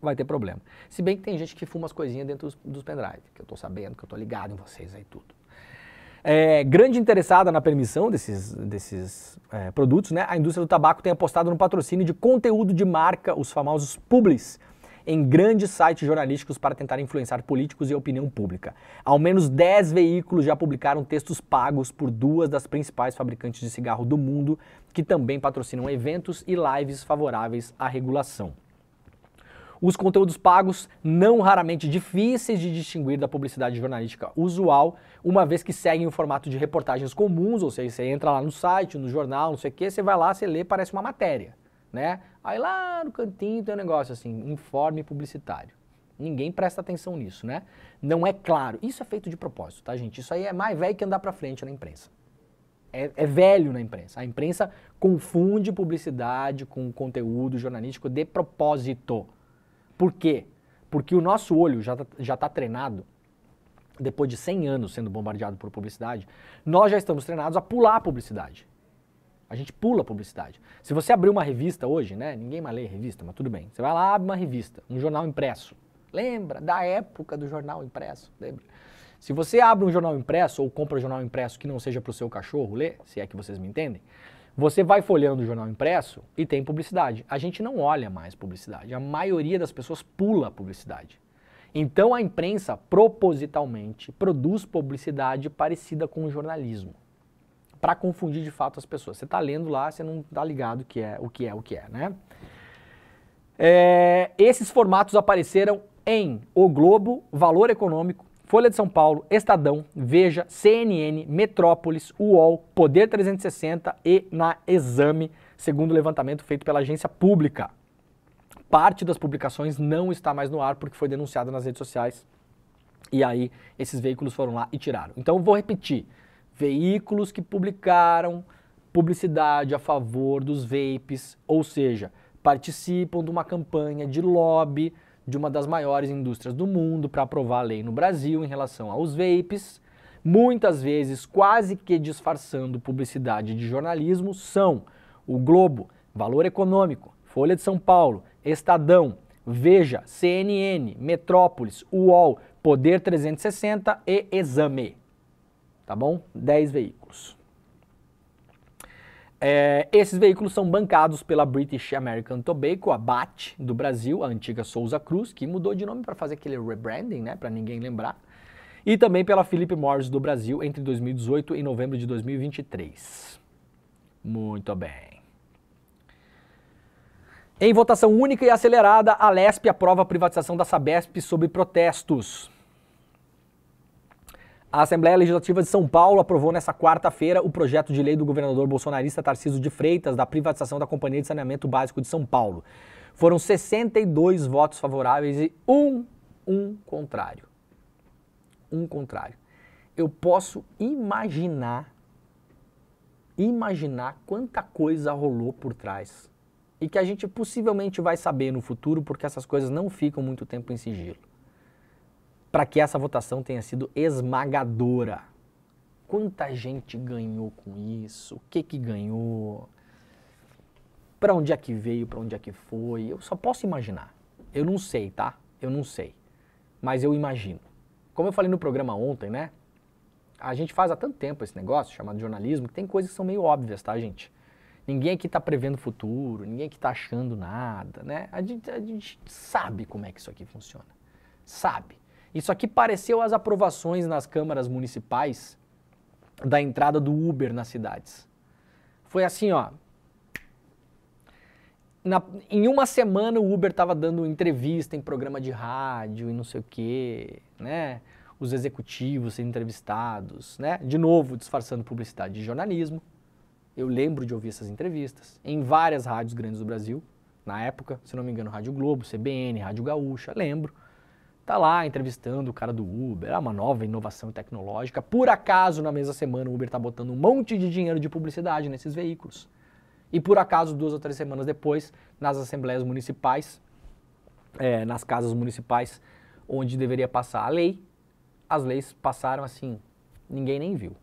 vai ter problema. Se bem que tem gente que fuma as coisinhas dentro dos, dos pendrive, que eu estou sabendo, que eu estou ligado em vocês aí tudo. É, grande interessada na permissão desses, desses é, produtos, né? a indústria do tabaco tem apostado no patrocínio de conteúdo de marca, os famosos publis, em grandes sites jornalísticos para tentar influenciar políticos e a opinião pública. Ao menos 10 veículos já publicaram textos pagos por duas das principais fabricantes de cigarro do mundo, que também patrocinam eventos e lives favoráveis à regulação. Os conteúdos pagos não raramente difíceis de distinguir da publicidade jornalística usual, uma vez que seguem o formato de reportagens comuns, ou seja, você entra lá no site, no jornal, não sei o que, você vai lá, você lê, parece uma matéria, né? Aí lá no cantinho tem um negócio assim, informe publicitário. Ninguém presta atenção nisso, né? Não é claro. Isso é feito de propósito, tá, gente? Isso aí é mais velho que andar para frente na imprensa. É, é, velho na imprensa. A imprensa confunde publicidade com conteúdo jornalístico de propósito. Por quê? Porque o nosso olho já está tá treinado, depois de 100 anos sendo bombardeado por publicidade, nós já estamos treinados a pular a publicidade. A gente pula a publicidade. Se você abrir uma revista hoje, né? Ninguém mais lê revista, mas tudo bem. Você vai lá, abre uma revista, um jornal impresso. Lembra da época do jornal impresso? Lembra? Se você abre um jornal impresso ou compra um jornal impresso que não seja para o seu cachorro ler, se é que vocês me entendem, você vai folheando o jornal impresso e tem publicidade. A gente não olha mais publicidade. A maioria das pessoas pula a publicidade. Então a imprensa propositalmente produz publicidade parecida com o jornalismo, para confundir de fato as pessoas. Você está lendo lá, você não está ligado que é o que é o que é, né? É, esses formatos apareceram em O Globo, Valor Econômico, Folha de São Paulo, Estadão, Veja, CNN, Metrópolis, UOL, Poder 360 e na Exame, segundo o levantamento feito pela agência pública. Parte das publicações não está mais no ar porque foi denunciada nas redes sociais. E aí esses veículos foram lá e tiraram. Então vou repetir. Veículos que publicaram publicidade a favor dos vapes, ou seja, participam de uma campanha de lobby de uma das maiores indústrias do mundo para aprovar a lei no Brasil em relação aos vapes, muitas vezes quase que disfarçando publicidade de jornalismo, são o Globo, Valor Econômico, Folha de São Paulo, Estadão, Veja, CNN, Metrópolis, UOL, Poder 360 e Exame. Tá bom? 10 veículos. É, esses veículos são bancados pela British American Tobacco, a BAT do Brasil, a antiga Souza Cruz, que mudou de nome para fazer aquele rebranding, né, para ninguém lembrar, e também pela Philip Morris do Brasil entre 2018 e novembro de 2023. Muito bem. Em votação única e acelerada, a LESP aprova a privatização da Sabesp sob protestos. A Assembleia Legislativa de São Paulo aprovou nesta quarta-feira o projeto de lei do governador bolsonarista Tarcísio de Freitas da privatização da Companhia de Saneamento Básico de São Paulo. Foram 62 votos favoráveis e um, um contrário. Um contrário. Eu posso imaginar, imaginar quanta coisa rolou por trás e que a gente possivelmente vai saber no futuro porque essas coisas não ficam muito tempo em sigilo para que essa votação tenha sido esmagadora. Quanta gente ganhou com isso? O que que ganhou? Para onde é que veio? Para onde é que foi? Eu só posso imaginar. Eu não sei, tá? Eu não sei. Mas eu imagino. Como eu falei no programa ontem, né? A gente faz há tanto tempo esse negócio chamado jornalismo que tem coisas que são meio óbvias, tá, gente? Ninguém aqui está prevendo o futuro, ninguém aqui está achando nada, né? A gente, a gente sabe como é que isso aqui funciona. Sabe. Isso aqui pareceu as aprovações nas câmaras municipais da entrada do Uber nas cidades. Foi assim, ó. Na, em uma semana o Uber estava dando entrevista em programa de rádio e não sei o quê, né? Os executivos sendo entrevistados, né? De novo, disfarçando publicidade de jornalismo. Eu lembro de ouvir essas entrevistas em várias rádios grandes do Brasil. Na época, se não me engano, Rádio Globo, CBN, Rádio Gaúcha, lembro está lá entrevistando o cara do Uber, é uma nova inovação tecnológica. Por acaso, na mesma semana, o Uber está botando um monte de dinheiro de publicidade nesses veículos. E por acaso, duas ou três semanas depois, nas assembleias municipais, é, nas casas municipais, onde deveria passar a lei, as leis passaram assim, ninguém nem viu,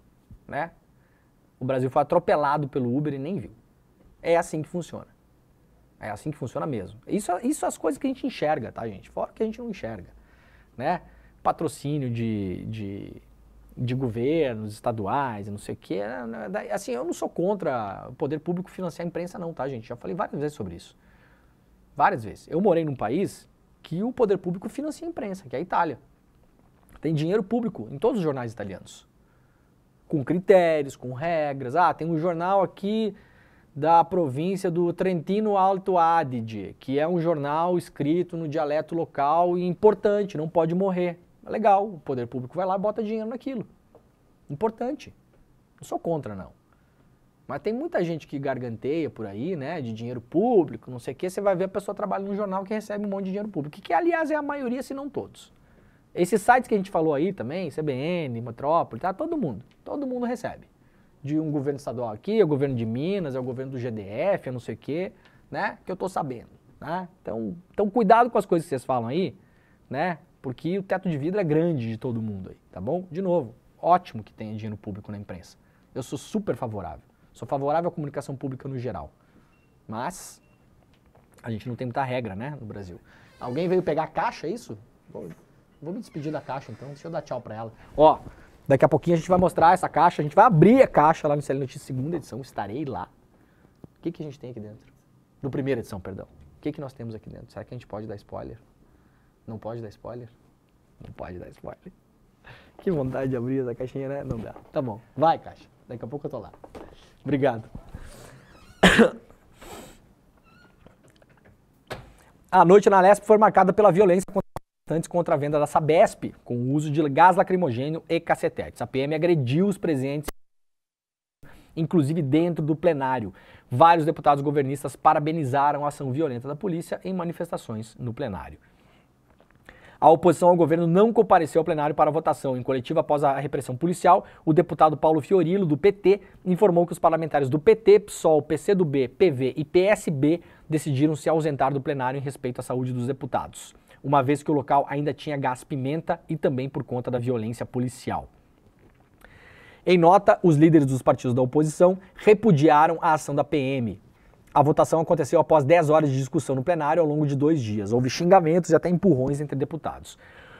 né? O Brasil foi atropelado pelo Uber e nem viu. É assim que funciona. É assim que funciona mesmo. Isso, isso é as coisas que a gente enxerga, tá, gente? Fora que a gente não enxerga né? Patrocínio de, de, de governos estaduais, não sei o quê. Né? Assim, eu não sou contra o poder público financiar a imprensa, não, tá, gente? Já falei várias vezes sobre isso. Várias vezes. Eu morei num país que o poder público financia a imprensa, que é a Itália. Tem dinheiro público em todos os jornais italianos. Com critérios, com regras. Ah, tem um jornal aqui da província do Trentino Alto Adige, que é um jornal escrito no dialeto local e importante, não pode morrer. É legal, o poder público vai lá e bota dinheiro naquilo. Importante. Não sou contra, não. Mas tem muita gente que garganteia por aí, né, de dinheiro público, não sei o quê. Você vai ver a pessoa trabalha num jornal que recebe um monte de dinheiro público, que, aliás, é a maioria, se não todos. Esses sites que a gente falou aí também, CBN, Metrópole, tá? Todo mundo. Todo mundo recebe de um governo estadual aqui, é o governo de Minas, é o governo do GDF, é não sei o quê, né? Que eu tô sabendo, né? Então, então cuidado com as coisas que vocês falam aí, né? Porque o teto de vidro é grande de todo mundo aí, tá bom? De novo, ótimo que tenha dinheiro público na imprensa. Eu sou super favorável. Sou favorável à comunicação pública no geral. Mas a gente não tem muita regra, né, no Brasil. Alguém veio pegar a caixa, é isso? Vou, vou me despedir da caixa então, deixa eu dar tchau para ela. Ó, Daqui a pouquinho a gente vai mostrar essa caixa, a gente vai abrir a caixa lá no CL Notícias segunda edição, estarei lá. O que, que a gente tem aqui dentro? No primeira edição, perdão. O que, que nós temos aqui dentro? Será que a gente pode dar spoiler? Não pode dar spoiler? Não pode dar spoiler. Que vontade de abrir essa caixinha, né? Não dá. Tá bom. Vai, caixa. Daqui a pouco eu tô lá. Obrigado. A noite na Lesp foi marcada pela violência contra manifestantes contra a venda da Sabesp, com o uso de gás lacrimogênio e cacetetes. A PM agrediu os presentes, inclusive dentro do plenário. Vários deputados governistas parabenizaram a ação violenta da polícia em manifestações no plenário. A oposição ao governo não compareceu ao plenário para votação. Em coletiva após a repressão policial, o deputado Paulo Fiorilo, do PT, informou que os parlamentares do PT, PSOL, PCdoB, PV e PSB decidiram se ausentar do plenário em respeito à saúde dos deputados uma vez que o local ainda tinha gás pimenta e também por conta da violência policial. Em nota, os líderes dos partidos da oposição repudiaram a ação da PM. A votação aconteceu após 10 horas de discussão no plenário ao longo de dois dias. Houve xingamentos e até empurrões entre deputados.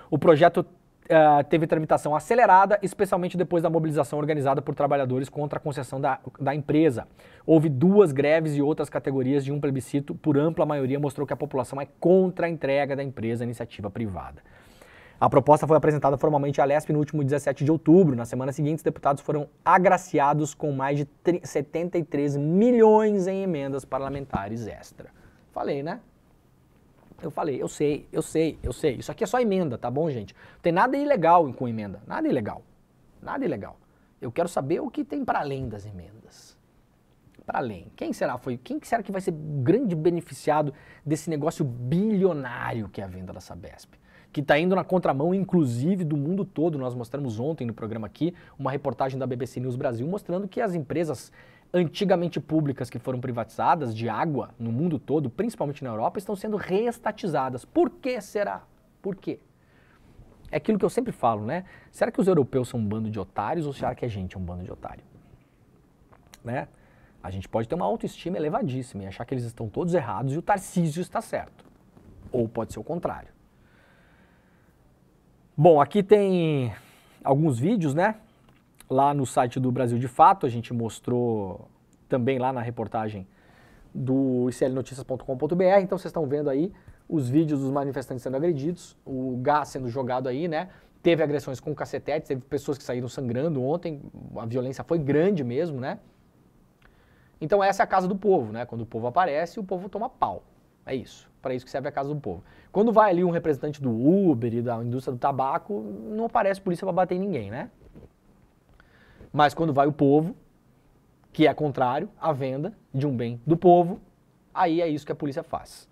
O projeto uh, teve tramitação acelerada, especialmente depois da mobilização organizada por trabalhadores contra a concessão da, da empresa. Houve duas greves e outras categorias de um plebiscito por ampla maioria mostrou que a população é contra a entrega da empresa à iniciativa privada. A proposta foi apresentada formalmente à Lesp no último 17 de outubro. Na semana seguinte, os deputados foram agraciados com mais de 73 milhões em emendas parlamentares extra. Falei, né? Eu falei, eu sei, eu sei, eu sei. Isso aqui é só emenda, tá bom, gente? Não tem nada ilegal com emenda. Nada ilegal. Nada ilegal. Eu quero saber o que tem para além das emendas. Para além. Quem será foi? Quem será que vai ser grande beneficiado desse negócio bilionário que é a venda da Sabesp? Que está indo na contramão, inclusive, do mundo todo. Nós mostramos ontem no programa aqui uma reportagem da BBC News Brasil mostrando que as empresas antigamente públicas que foram privatizadas de água no mundo todo, principalmente na Europa, estão sendo reestatizadas. Por que será? Por quê? É aquilo que eu sempre falo, né? Será que os europeus são um bando de otários ou será que a gente é um bando de otário? Né? A gente pode ter uma autoestima elevadíssima e achar que eles estão todos errados e o Tarcísio está certo. Ou pode ser o contrário. Bom, aqui tem alguns vídeos, né? lá no site do Brasil de Fato, a gente mostrou também lá na reportagem do iclnoticias.com.br. Então vocês estão vendo aí os vídeos dos manifestantes sendo agredidos, o gás sendo jogado aí, né? Teve agressões com cacetetes, teve pessoas que saíram sangrando ontem, a violência foi grande mesmo, né? Então essa é a casa do povo, né? Quando o povo aparece, o povo toma pau. É isso. Para isso que serve a casa do povo. Quando vai ali um representante do Uber e da indústria do tabaco, não aparece polícia para bater em ninguém, né? Mas quando vai o povo, que é contrário à venda de um bem do povo, aí é isso que a polícia faz.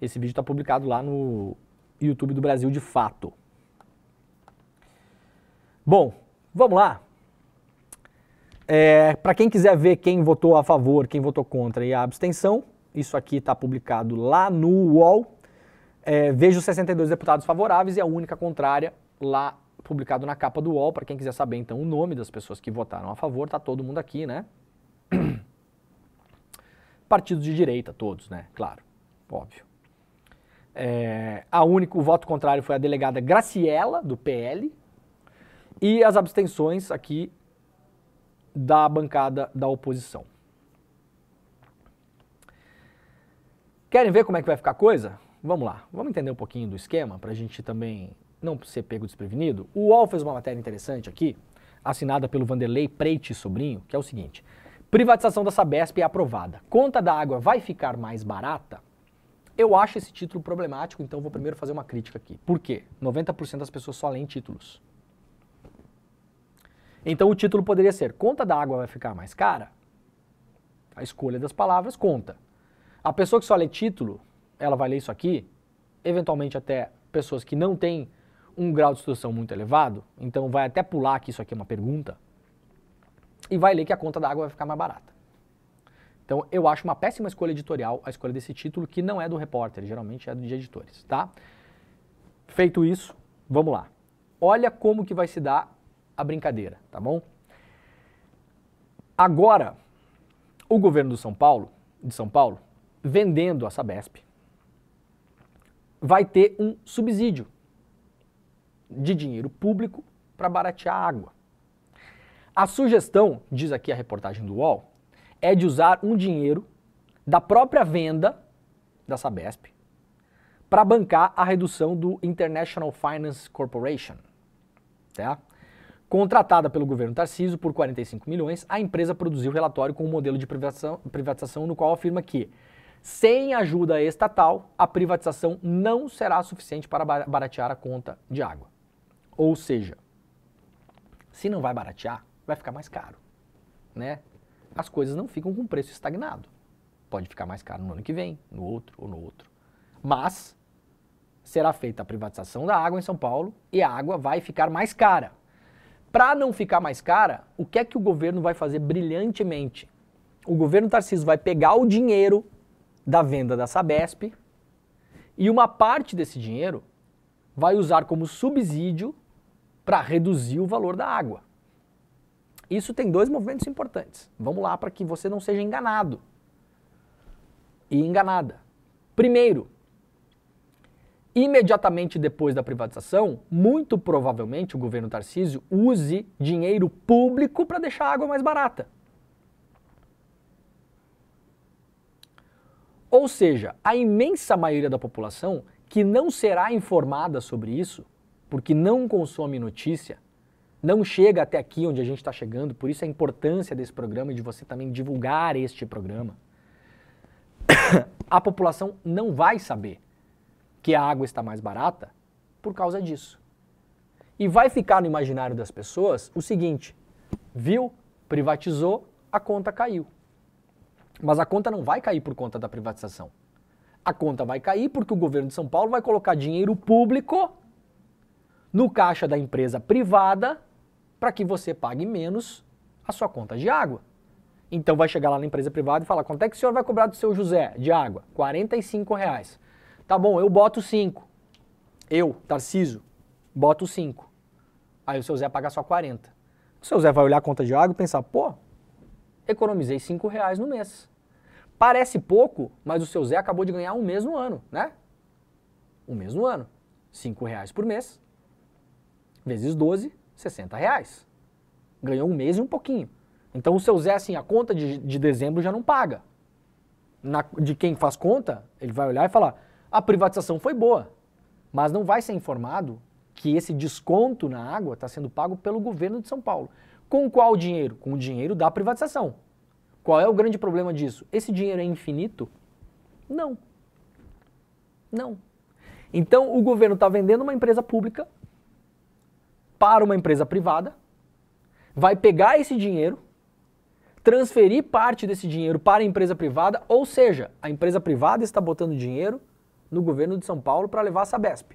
Esse vídeo está publicado lá no YouTube do Brasil de fato. Bom, vamos lá. É, Para quem quiser ver quem votou a favor, quem votou contra e a abstenção, isso aqui está publicado lá no UOL. É, vejo 62 deputados favoráveis e a única contrária lá publicado na capa do UOL, para quem quiser saber então o nome das pessoas que votaram a favor, tá todo mundo aqui, né? Partidos de direita, todos, né? Claro, óbvio. É, a único o voto contrário foi a delegada Graciela, do PL, e as abstenções aqui da bancada da oposição. Querem ver como é que vai ficar a coisa? Vamos lá, vamos entender um pouquinho do esquema para a gente também não ser pego desprevenido, o UOL fez uma matéria interessante aqui, assinada pelo Vanderlei Preite Sobrinho, que é o seguinte: privatização da Sabesp é aprovada. Conta da água vai ficar mais barata? Eu acho esse título problemático, então vou primeiro fazer uma crítica aqui. Por quê? 90% das pessoas só leem títulos. Então o título poderia ser: conta da água vai ficar mais cara? A escolha das palavras conta. A pessoa que só lê título, ela vai ler isso aqui, eventualmente até pessoas que não têm um grau de situação muito elevado, então vai até pular que isso aqui é uma pergunta, e vai ler que a conta da água vai ficar mais barata. Então eu acho uma péssima escolha editorial a escolha desse título, que não é do repórter, geralmente é de editores, tá? Feito isso, vamos lá. Olha como que vai se dar a brincadeira, tá bom? Agora, o governo do São Paulo, de São Paulo, vendendo a Sabesp, vai ter um subsídio de dinheiro público para baratear água. A sugestão, diz aqui a reportagem do UOL, é de usar um dinheiro da própria venda da Sabesp para bancar a redução do International Finance Corporation. Tá? Contratada pelo governo Tarciso por 45 milhões, a empresa produziu relatório com um modelo de privatização, privatização no qual afirma que, sem ajuda estatal, a privatização não será suficiente para baratear a conta de água. Ou seja, se não vai baratear, vai ficar mais caro, né? As coisas não ficam com preço estagnado. Pode ficar mais caro no ano que vem, no outro ou no outro. Mas será feita a privatização da água em São Paulo e a água vai ficar mais cara. Para não ficar mais cara, o que é que o governo vai fazer brilhantemente? O governo Tarcísio vai pegar o dinheiro da venda da Sabesp e uma parte desse dinheiro vai usar como subsídio para reduzir o valor da água. Isso tem dois movimentos importantes. Vamos lá para que você não seja enganado e enganada. Primeiro, imediatamente depois da privatização, muito provavelmente o governo Tarcísio use dinheiro público para deixar a água mais barata. Ou seja, a imensa maioria da população que não será informada sobre isso porque não consome notícia, não chega até aqui onde a gente está chegando, por isso a importância desse programa e de você também divulgar este programa, a população não vai saber que a água está mais barata por causa disso. E vai ficar no imaginário das pessoas o seguinte: viu, privatizou, a conta caiu. Mas a conta não vai cair por conta da privatização. A conta vai cair porque o governo de São Paulo vai colocar dinheiro público no caixa da empresa privada para que você pague menos a sua conta de água. Então vai chegar lá na empresa privada e falar: quanto é que o senhor vai cobrar do seu José de água? 45 reais. Tá bom, eu boto 5. Eu, Tarciso, boto 5. Aí o seu Zé paga só 40. O seu Zé vai olhar a conta de água e pensar: pô, economizei 5 reais no mês. Parece pouco, mas o seu Zé acabou de ganhar um mês no ano, né? Um mês no ano. 5 reais por mês, vezes 12, 60 reais. Ganhou um mês e um pouquinho. Então o seu Zé, assim, a conta de, de dezembro já não paga. Na, de quem faz conta, ele vai olhar e falar: a privatização foi boa, mas não vai ser informado que esse desconto na água está sendo pago pelo governo de São Paulo. Com qual dinheiro? Com o dinheiro da privatização. Qual é o grande problema disso? Esse dinheiro é infinito? Não. Não. Então o governo está vendendo uma empresa pública para uma empresa privada, vai pegar esse dinheiro, transferir parte desse dinheiro para a empresa privada, ou seja, a empresa privada está botando dinheiro no governo de São Paulo para levar a Sabesp.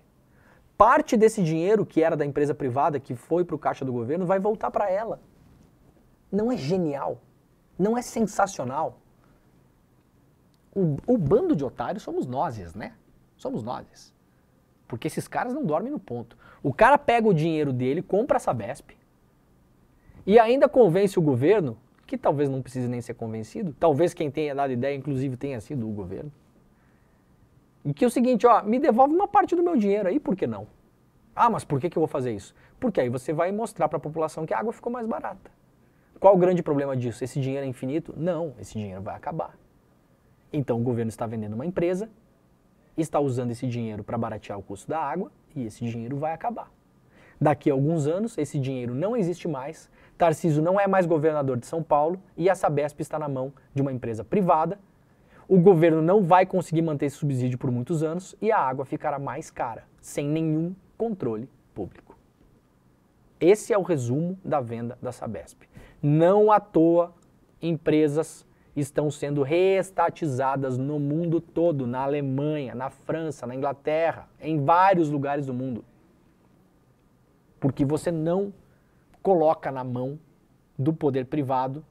Parte desse dinheiro que era da empresa privada, que foi para o caixa do governo, vai voltar para ela. Não é genial? Não é sensacional? O, o bando de otários somos nós, né? Somos nós. Porque esses caras não dormem no ponto. O cara pega o dinheiro dele, compra essa Besp e ainda convence o governo, que talvez não precise nem ser convencido, talvez quem tenha dado ideia, inclusive, tenha sido o governo. E que é o seguinte, ó, me devolve uma parte do meu dinheiro aí, por que não? Ah, mas por que, que eu vou fazer isso? Porque aí você vai mostrar para a população que a água ficou mais barata. Qual o grande problema disso? Esse dinheiro é infinito? Não, esse dinheiro vai acabar. Então o governo está vendendo uma empresa está usando esse dinheiro para baratear o custo da água e esse dinheiro vai acabar. Daqui a alguns anos, esse dinheiro não existe mais, Tarciso não é mais governador de São Paulo e a Sabesp está na mão de uma empresa privada. O governo não vai conseguir manter esse subsídio por muitos anos e a água ficará mais cara, sem nenhum controle público. Esse é o resumo da venda da Sabesp. Não à toa empresas estão sendo reestatizadas no mundo todo, na Alemanha, na França, na Inglaterra, em vários lugares do mundo. Porque você não coloca na mão do poder privado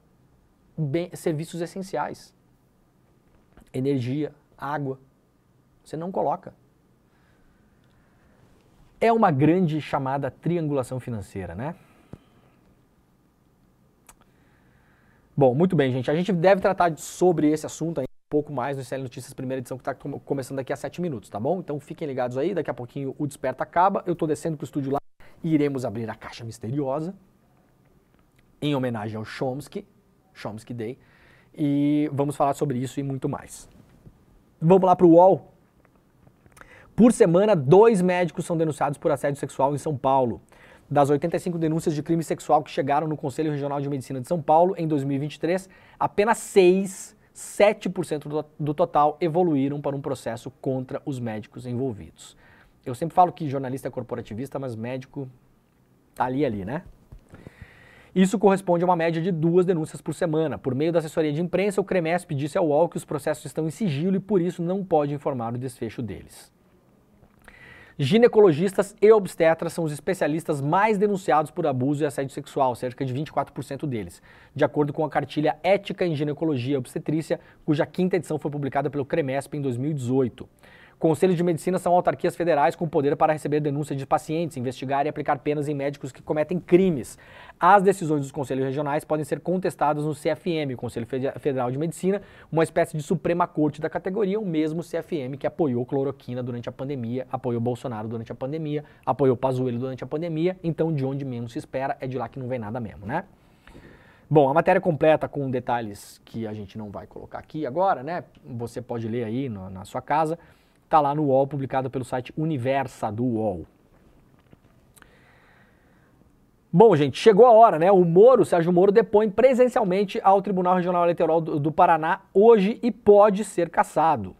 bem, serviços essenciais. Energia, água. Você não coloca. É uma grande chamada triangulação financeira, né? Bom, muito bem, gente. A gente deve tratar sobre esse assunto aí um pouco mais no ICL Notícias, primeira edição, que está começando daqui a 7 minutos, tá bom? Então fiquem ligados aí, daqui a pouquinho o Desperta acaba. Eu estou descendo para o estúdio lá e iremos abrir a caixa misteriosa em homenagem ao Chomsky, Chomsky Day, e vamos falar sobre isso e muito mais. Vamos lá para o UOL. Por semana, dois médicos são denunciados por assédio sexual em São Paulo. Das 85 denúncias de crime sexual que chegaram no Conselho Regional de Medicina de São Paulo em 2023, apenas 6, 7% do, do total evoluíram para um processo contra os médicos envolvidos. Eu sempre falo que jornalista é corporativista, mas médico tá ali ali, né? Isso corresponde a uma média de duas denúncias por semana. Por meio da assessoria de imprensa, o CREMESP disse ao UOL que os processos estão em sigilo e por isso não pode informar o desfecho deles. Ginecologistas e obstetras são os especialistas mais denunciados por abuso e assédio sexual, cerca de 24% deles, de acordo com a cartilha Ética em Ginecologia e Obstetrícia, cuja quinta edição foi publicada pelo CREMESP em 2018. Conselhos de medicina são autarquias federais com poder para receber denúncias de pacientes, investigar e aplicar penas em médicos que cometem crimes. As decisões dos conselhos regionais podem ser contestadas no CFM, o Conselho Federal de Medicina, uma espécie de Suprema Corte da categoria, o mesmo CFM que apoiou cloroquina durante a pandemia, apoiou Bolsonaro durante a pandemia, apoiou Pazuello durante a pandemia. Então, de onde menos se espera, é de lá que não vem nada mesmo, né? Bom, a matéria completa com detalhes que a gente não vai colocar aqui agora, né? Você pode ler aí no, na sua casa está lá no UOL, publicada pelo site Universa do UOL. Bom, gente, chegou a hora, né? O Moro, Sérgio Moro, depõe presencialmente ao Tribunal Regional Eleitoral do, do Paraná hoje e pode ser cassado.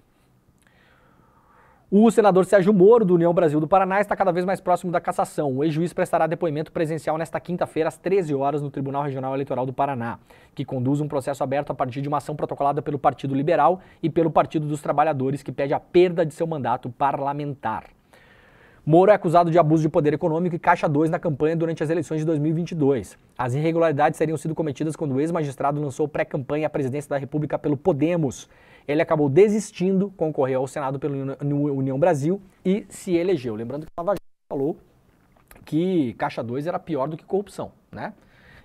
O senador Sérgio Moro, do União Brasil do Paraná, está cada vez mais próximo da cassação. O ex-juiz prestará depoimento presencial nesta quinta-feira, às 13 horas, no Tribunal Regional Eleitoral do Paraná, que conduz um processo aberto a partir de uma ação protocolada pelo Partido Liberal e pelo Partido dos Trabalhadores, que pede a perda de seu mandato parlamentar. Moro é acusado de abuso de poder econômico e caixa 2 na campanha durante as eleições de 2022. As irregularidades teriam sido cometidas quando o ex-magistrado lançou pré-campanha à presidência da República pelo Podemos ele acabou desistindo, concorrer ao Senado pela União Brasil e se elegeu. Lembrando que a Lava Jato falou que Caixa 2 era pior do que corrupção, né?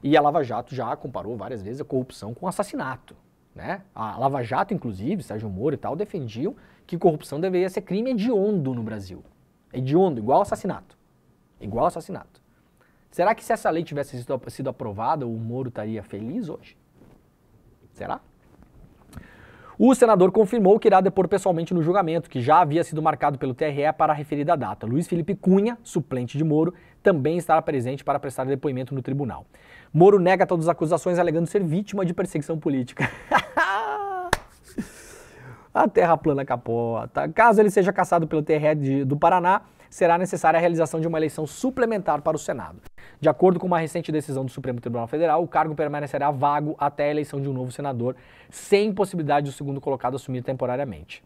E a Lava Jato já comparou várias vezes a corrupção com assassinato, né? A Lava Jato, inclusive, Sérgio Moro e tal, defendiam que corrupção deveria ser crime hediondo no Brasil. Hediondo, igual assassinato. Igual assassinato. Será que se essa lei tivesse sido aprovada, o Moro estaria feliz hoje? Será? O senador confirmou que irá depor pessoalmente no julgamento, que já havia sido marcado pelo TRE para a referida data. Luiz Felipe Cunha, suplente de Moro, também estará presente para prestar depoimento no tribunal. Moro nega todas as acusações, alegando ser vítima de perseguição política. a terra plana capota. Caso ele seja caçado pelo TRE de, do Paraná, será necessária a realização de uma eleição suplementar para o Senado. De acordo com uma recente decisão do Supremo Tribunal Federal, o cargo permanecerá vago até a eleição de um novo senador, sem possibilidade do segundo colocado assumir temporariamente.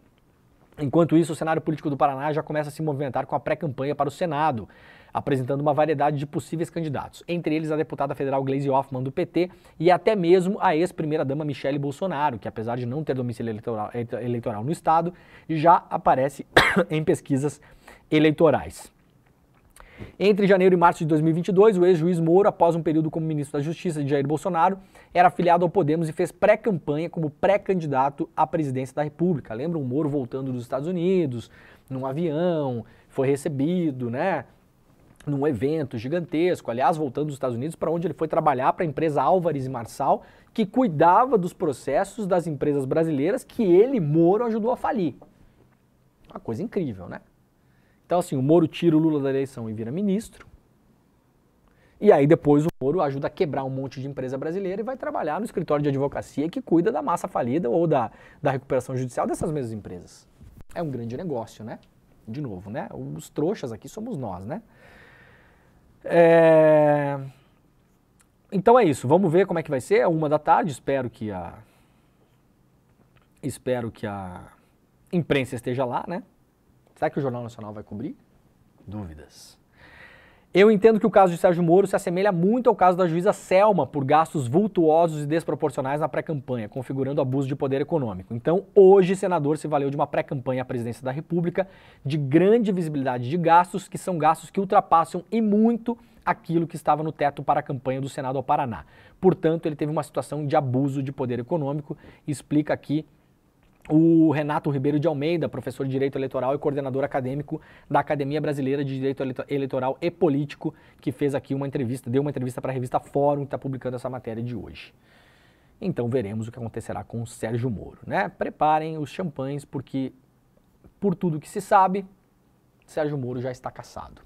Enquanto isso, o cenário político do Paraná já começa a se movimentar com a pré-campanha para o Senado, apresentando uma variedade de possíveis candidatos, entre eles a deputada federal Gleisi Hoffmann do PT e até mesmo a ex-primeira-dama Michele Bolsonaro, que apesar de não ter domicílio eleitoral, eleitoral no estado, já aparece em pesquisas eleitorais. Entre janeiro e março de 2022, o ex-juiz Moro, após um período como ministro da Justiça de Jair Bolsonaro, era afiliado ao Podemos e fez pré-campanha como pré-candidato à presidência da República. Lembra o Moro voltando dos Estados Unidos, num avião, foi recebido, né? Num evento gigantesco, aliás, voltando dos Estados Unidos, para onde ele foi trabalhar para a empresa Álvares e Marçal, que cuidava dos processos das empresas brasileiras que ele, Moro, ajudou a falir. Uma coisa incrível, né? Então, assim, o Moro tira o Lula da eleição e vira ministro. E aí depois o Moro ajuda a quebrar um monte de empresa brasileira e vai trabalhar no escritório de advocacia que cuida da massa falida ou da, da recuperação judicial dessas mesmas empresas. É um grande negócio, né? De novo, né? Os trouxas aqui somos nós, né? É... Então é isso. Vamos ver como é que vai ser. É uma da tarde. Espero que a espero que a imprensa esteja lá, né? Será que o Jornal Nacional vai cobrir? Dúvidas. Eu entendo que o caso de Sérgio Moro se assemelha muito ao caso da juíza Selma por gastos vultuosos e desproporcionais na pré-campanha, configurando abuso de poder econômico. Então, hoje, o senador se valeu de uma pré-campanha à presidência da República de grande visibilidade de gastos, que são gastos que ultrapassam e muito aquilo que estava no teto para a campanha do Senado ao Paraná. Portanto, ele teve uma situação de abuso de poder econômico, explica aqui o Renato Ribeiro de Almeida, professor de Direito Eleitoral e coordenador acadêmico da Academia Brasileira de Direito Eleitoral e Político, que fez aqui uma entrevista, deu uma entrevista para a revista Fórum, que está publicando essa matéria de hoje. Então veremos o que acontecerá com o Sérgio Moro, né? Preparem os champanhes, porque, por tudo que se sabe, Sérgio Moro já está caçado.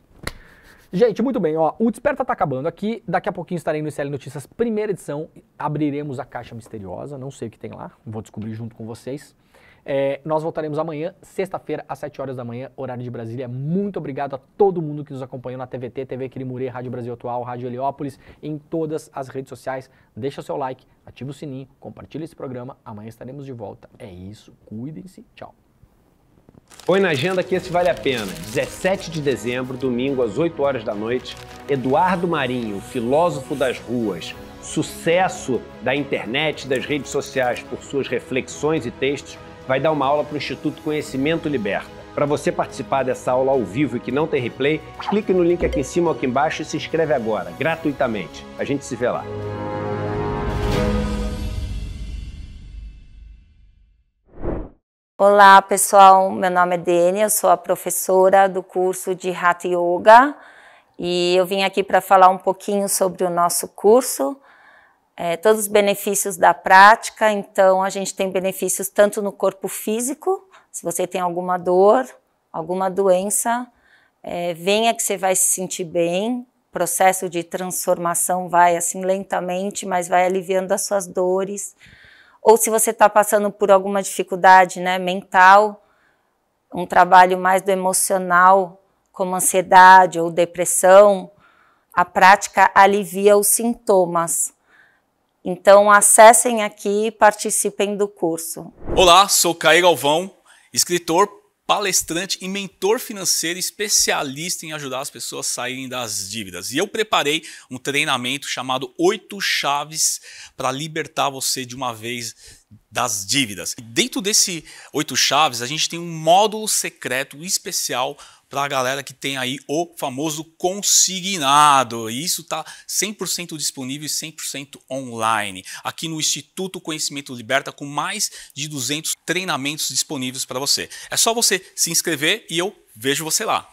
Gente, muito bem, ó, o Desperta está acabando aqui, daqui a pouquinho estarei no ICL Notícias, primeira edição, abriremos a caixa misteriosa, não sei o que tem lá, vou descobrir junto com vocês. É, nós voltaremos amanhã, sexta-feira, às 7 horas da manhã, horário de Brasília. Muito obrigado a todo mundo que nos acompanhou na TVT, TV Quirimurê, Rádio Brasil Atual, Rádio Heliópolis, em todas as redes sociais. Deixa o seu like, ativa o sininho, compartilha esse programa. Amanhã estaremos de volta. É isso, cuidem-se, tchau. Põe na agenda que esse vale a pena. 17 de dezembro, domingo, às 8 horas da noite, Eduardo Marinho, filósofo das ruas, sucesso da internet, das redes sociais por suas reflexões e textos, vai dar uma aula para o Instituto Conhecimento Liberta. Para você participar dessa aula ao vivo e que não tem replay, clique no link aqui em cima ou aqui embaixo e se inscreve agora, gratuitamente. A gente se vê lá. Olá pessoal, meu nome é Dênia, eu sou a professora do curso de Hatha Yoga e eu vim aqui para falar um pouquinho sobre o nosso curso é, todos os benefícios da prática. Então, a gente tem benefícios tanto no corpo físico, se você tem alguma dor, alguma doença, é, venha que você vai se sentir bem. O processo de transformação vai assim lentamente, mas vai aliviando as suas dores. Ou se você está passando por alguma dificuldade né, mental, um trabalho mais do emocional, como ansiedade ou depressão, a prática alivia os sintomas então acessem aqui e participem do curso. Olá, sou Caio Galvão, escritor, palestrante e mentor financeiro especialista em ajudar as pessoas a saírem das dívidas. E eu preparei um treinamento chamado Oito Chaves para libertar você de uma vez das dívidas. E dentro desse Oito Chaves, a gente tem um módulo secreto especial para a galera que tem aí o famoso consignado. E isso está 100% disponível e 100% online. Aqui no Instituto Conhecimento Liberta com mais de 200 treinamentos disponíveis para você. É só você se inscrever e eu vejo você lá.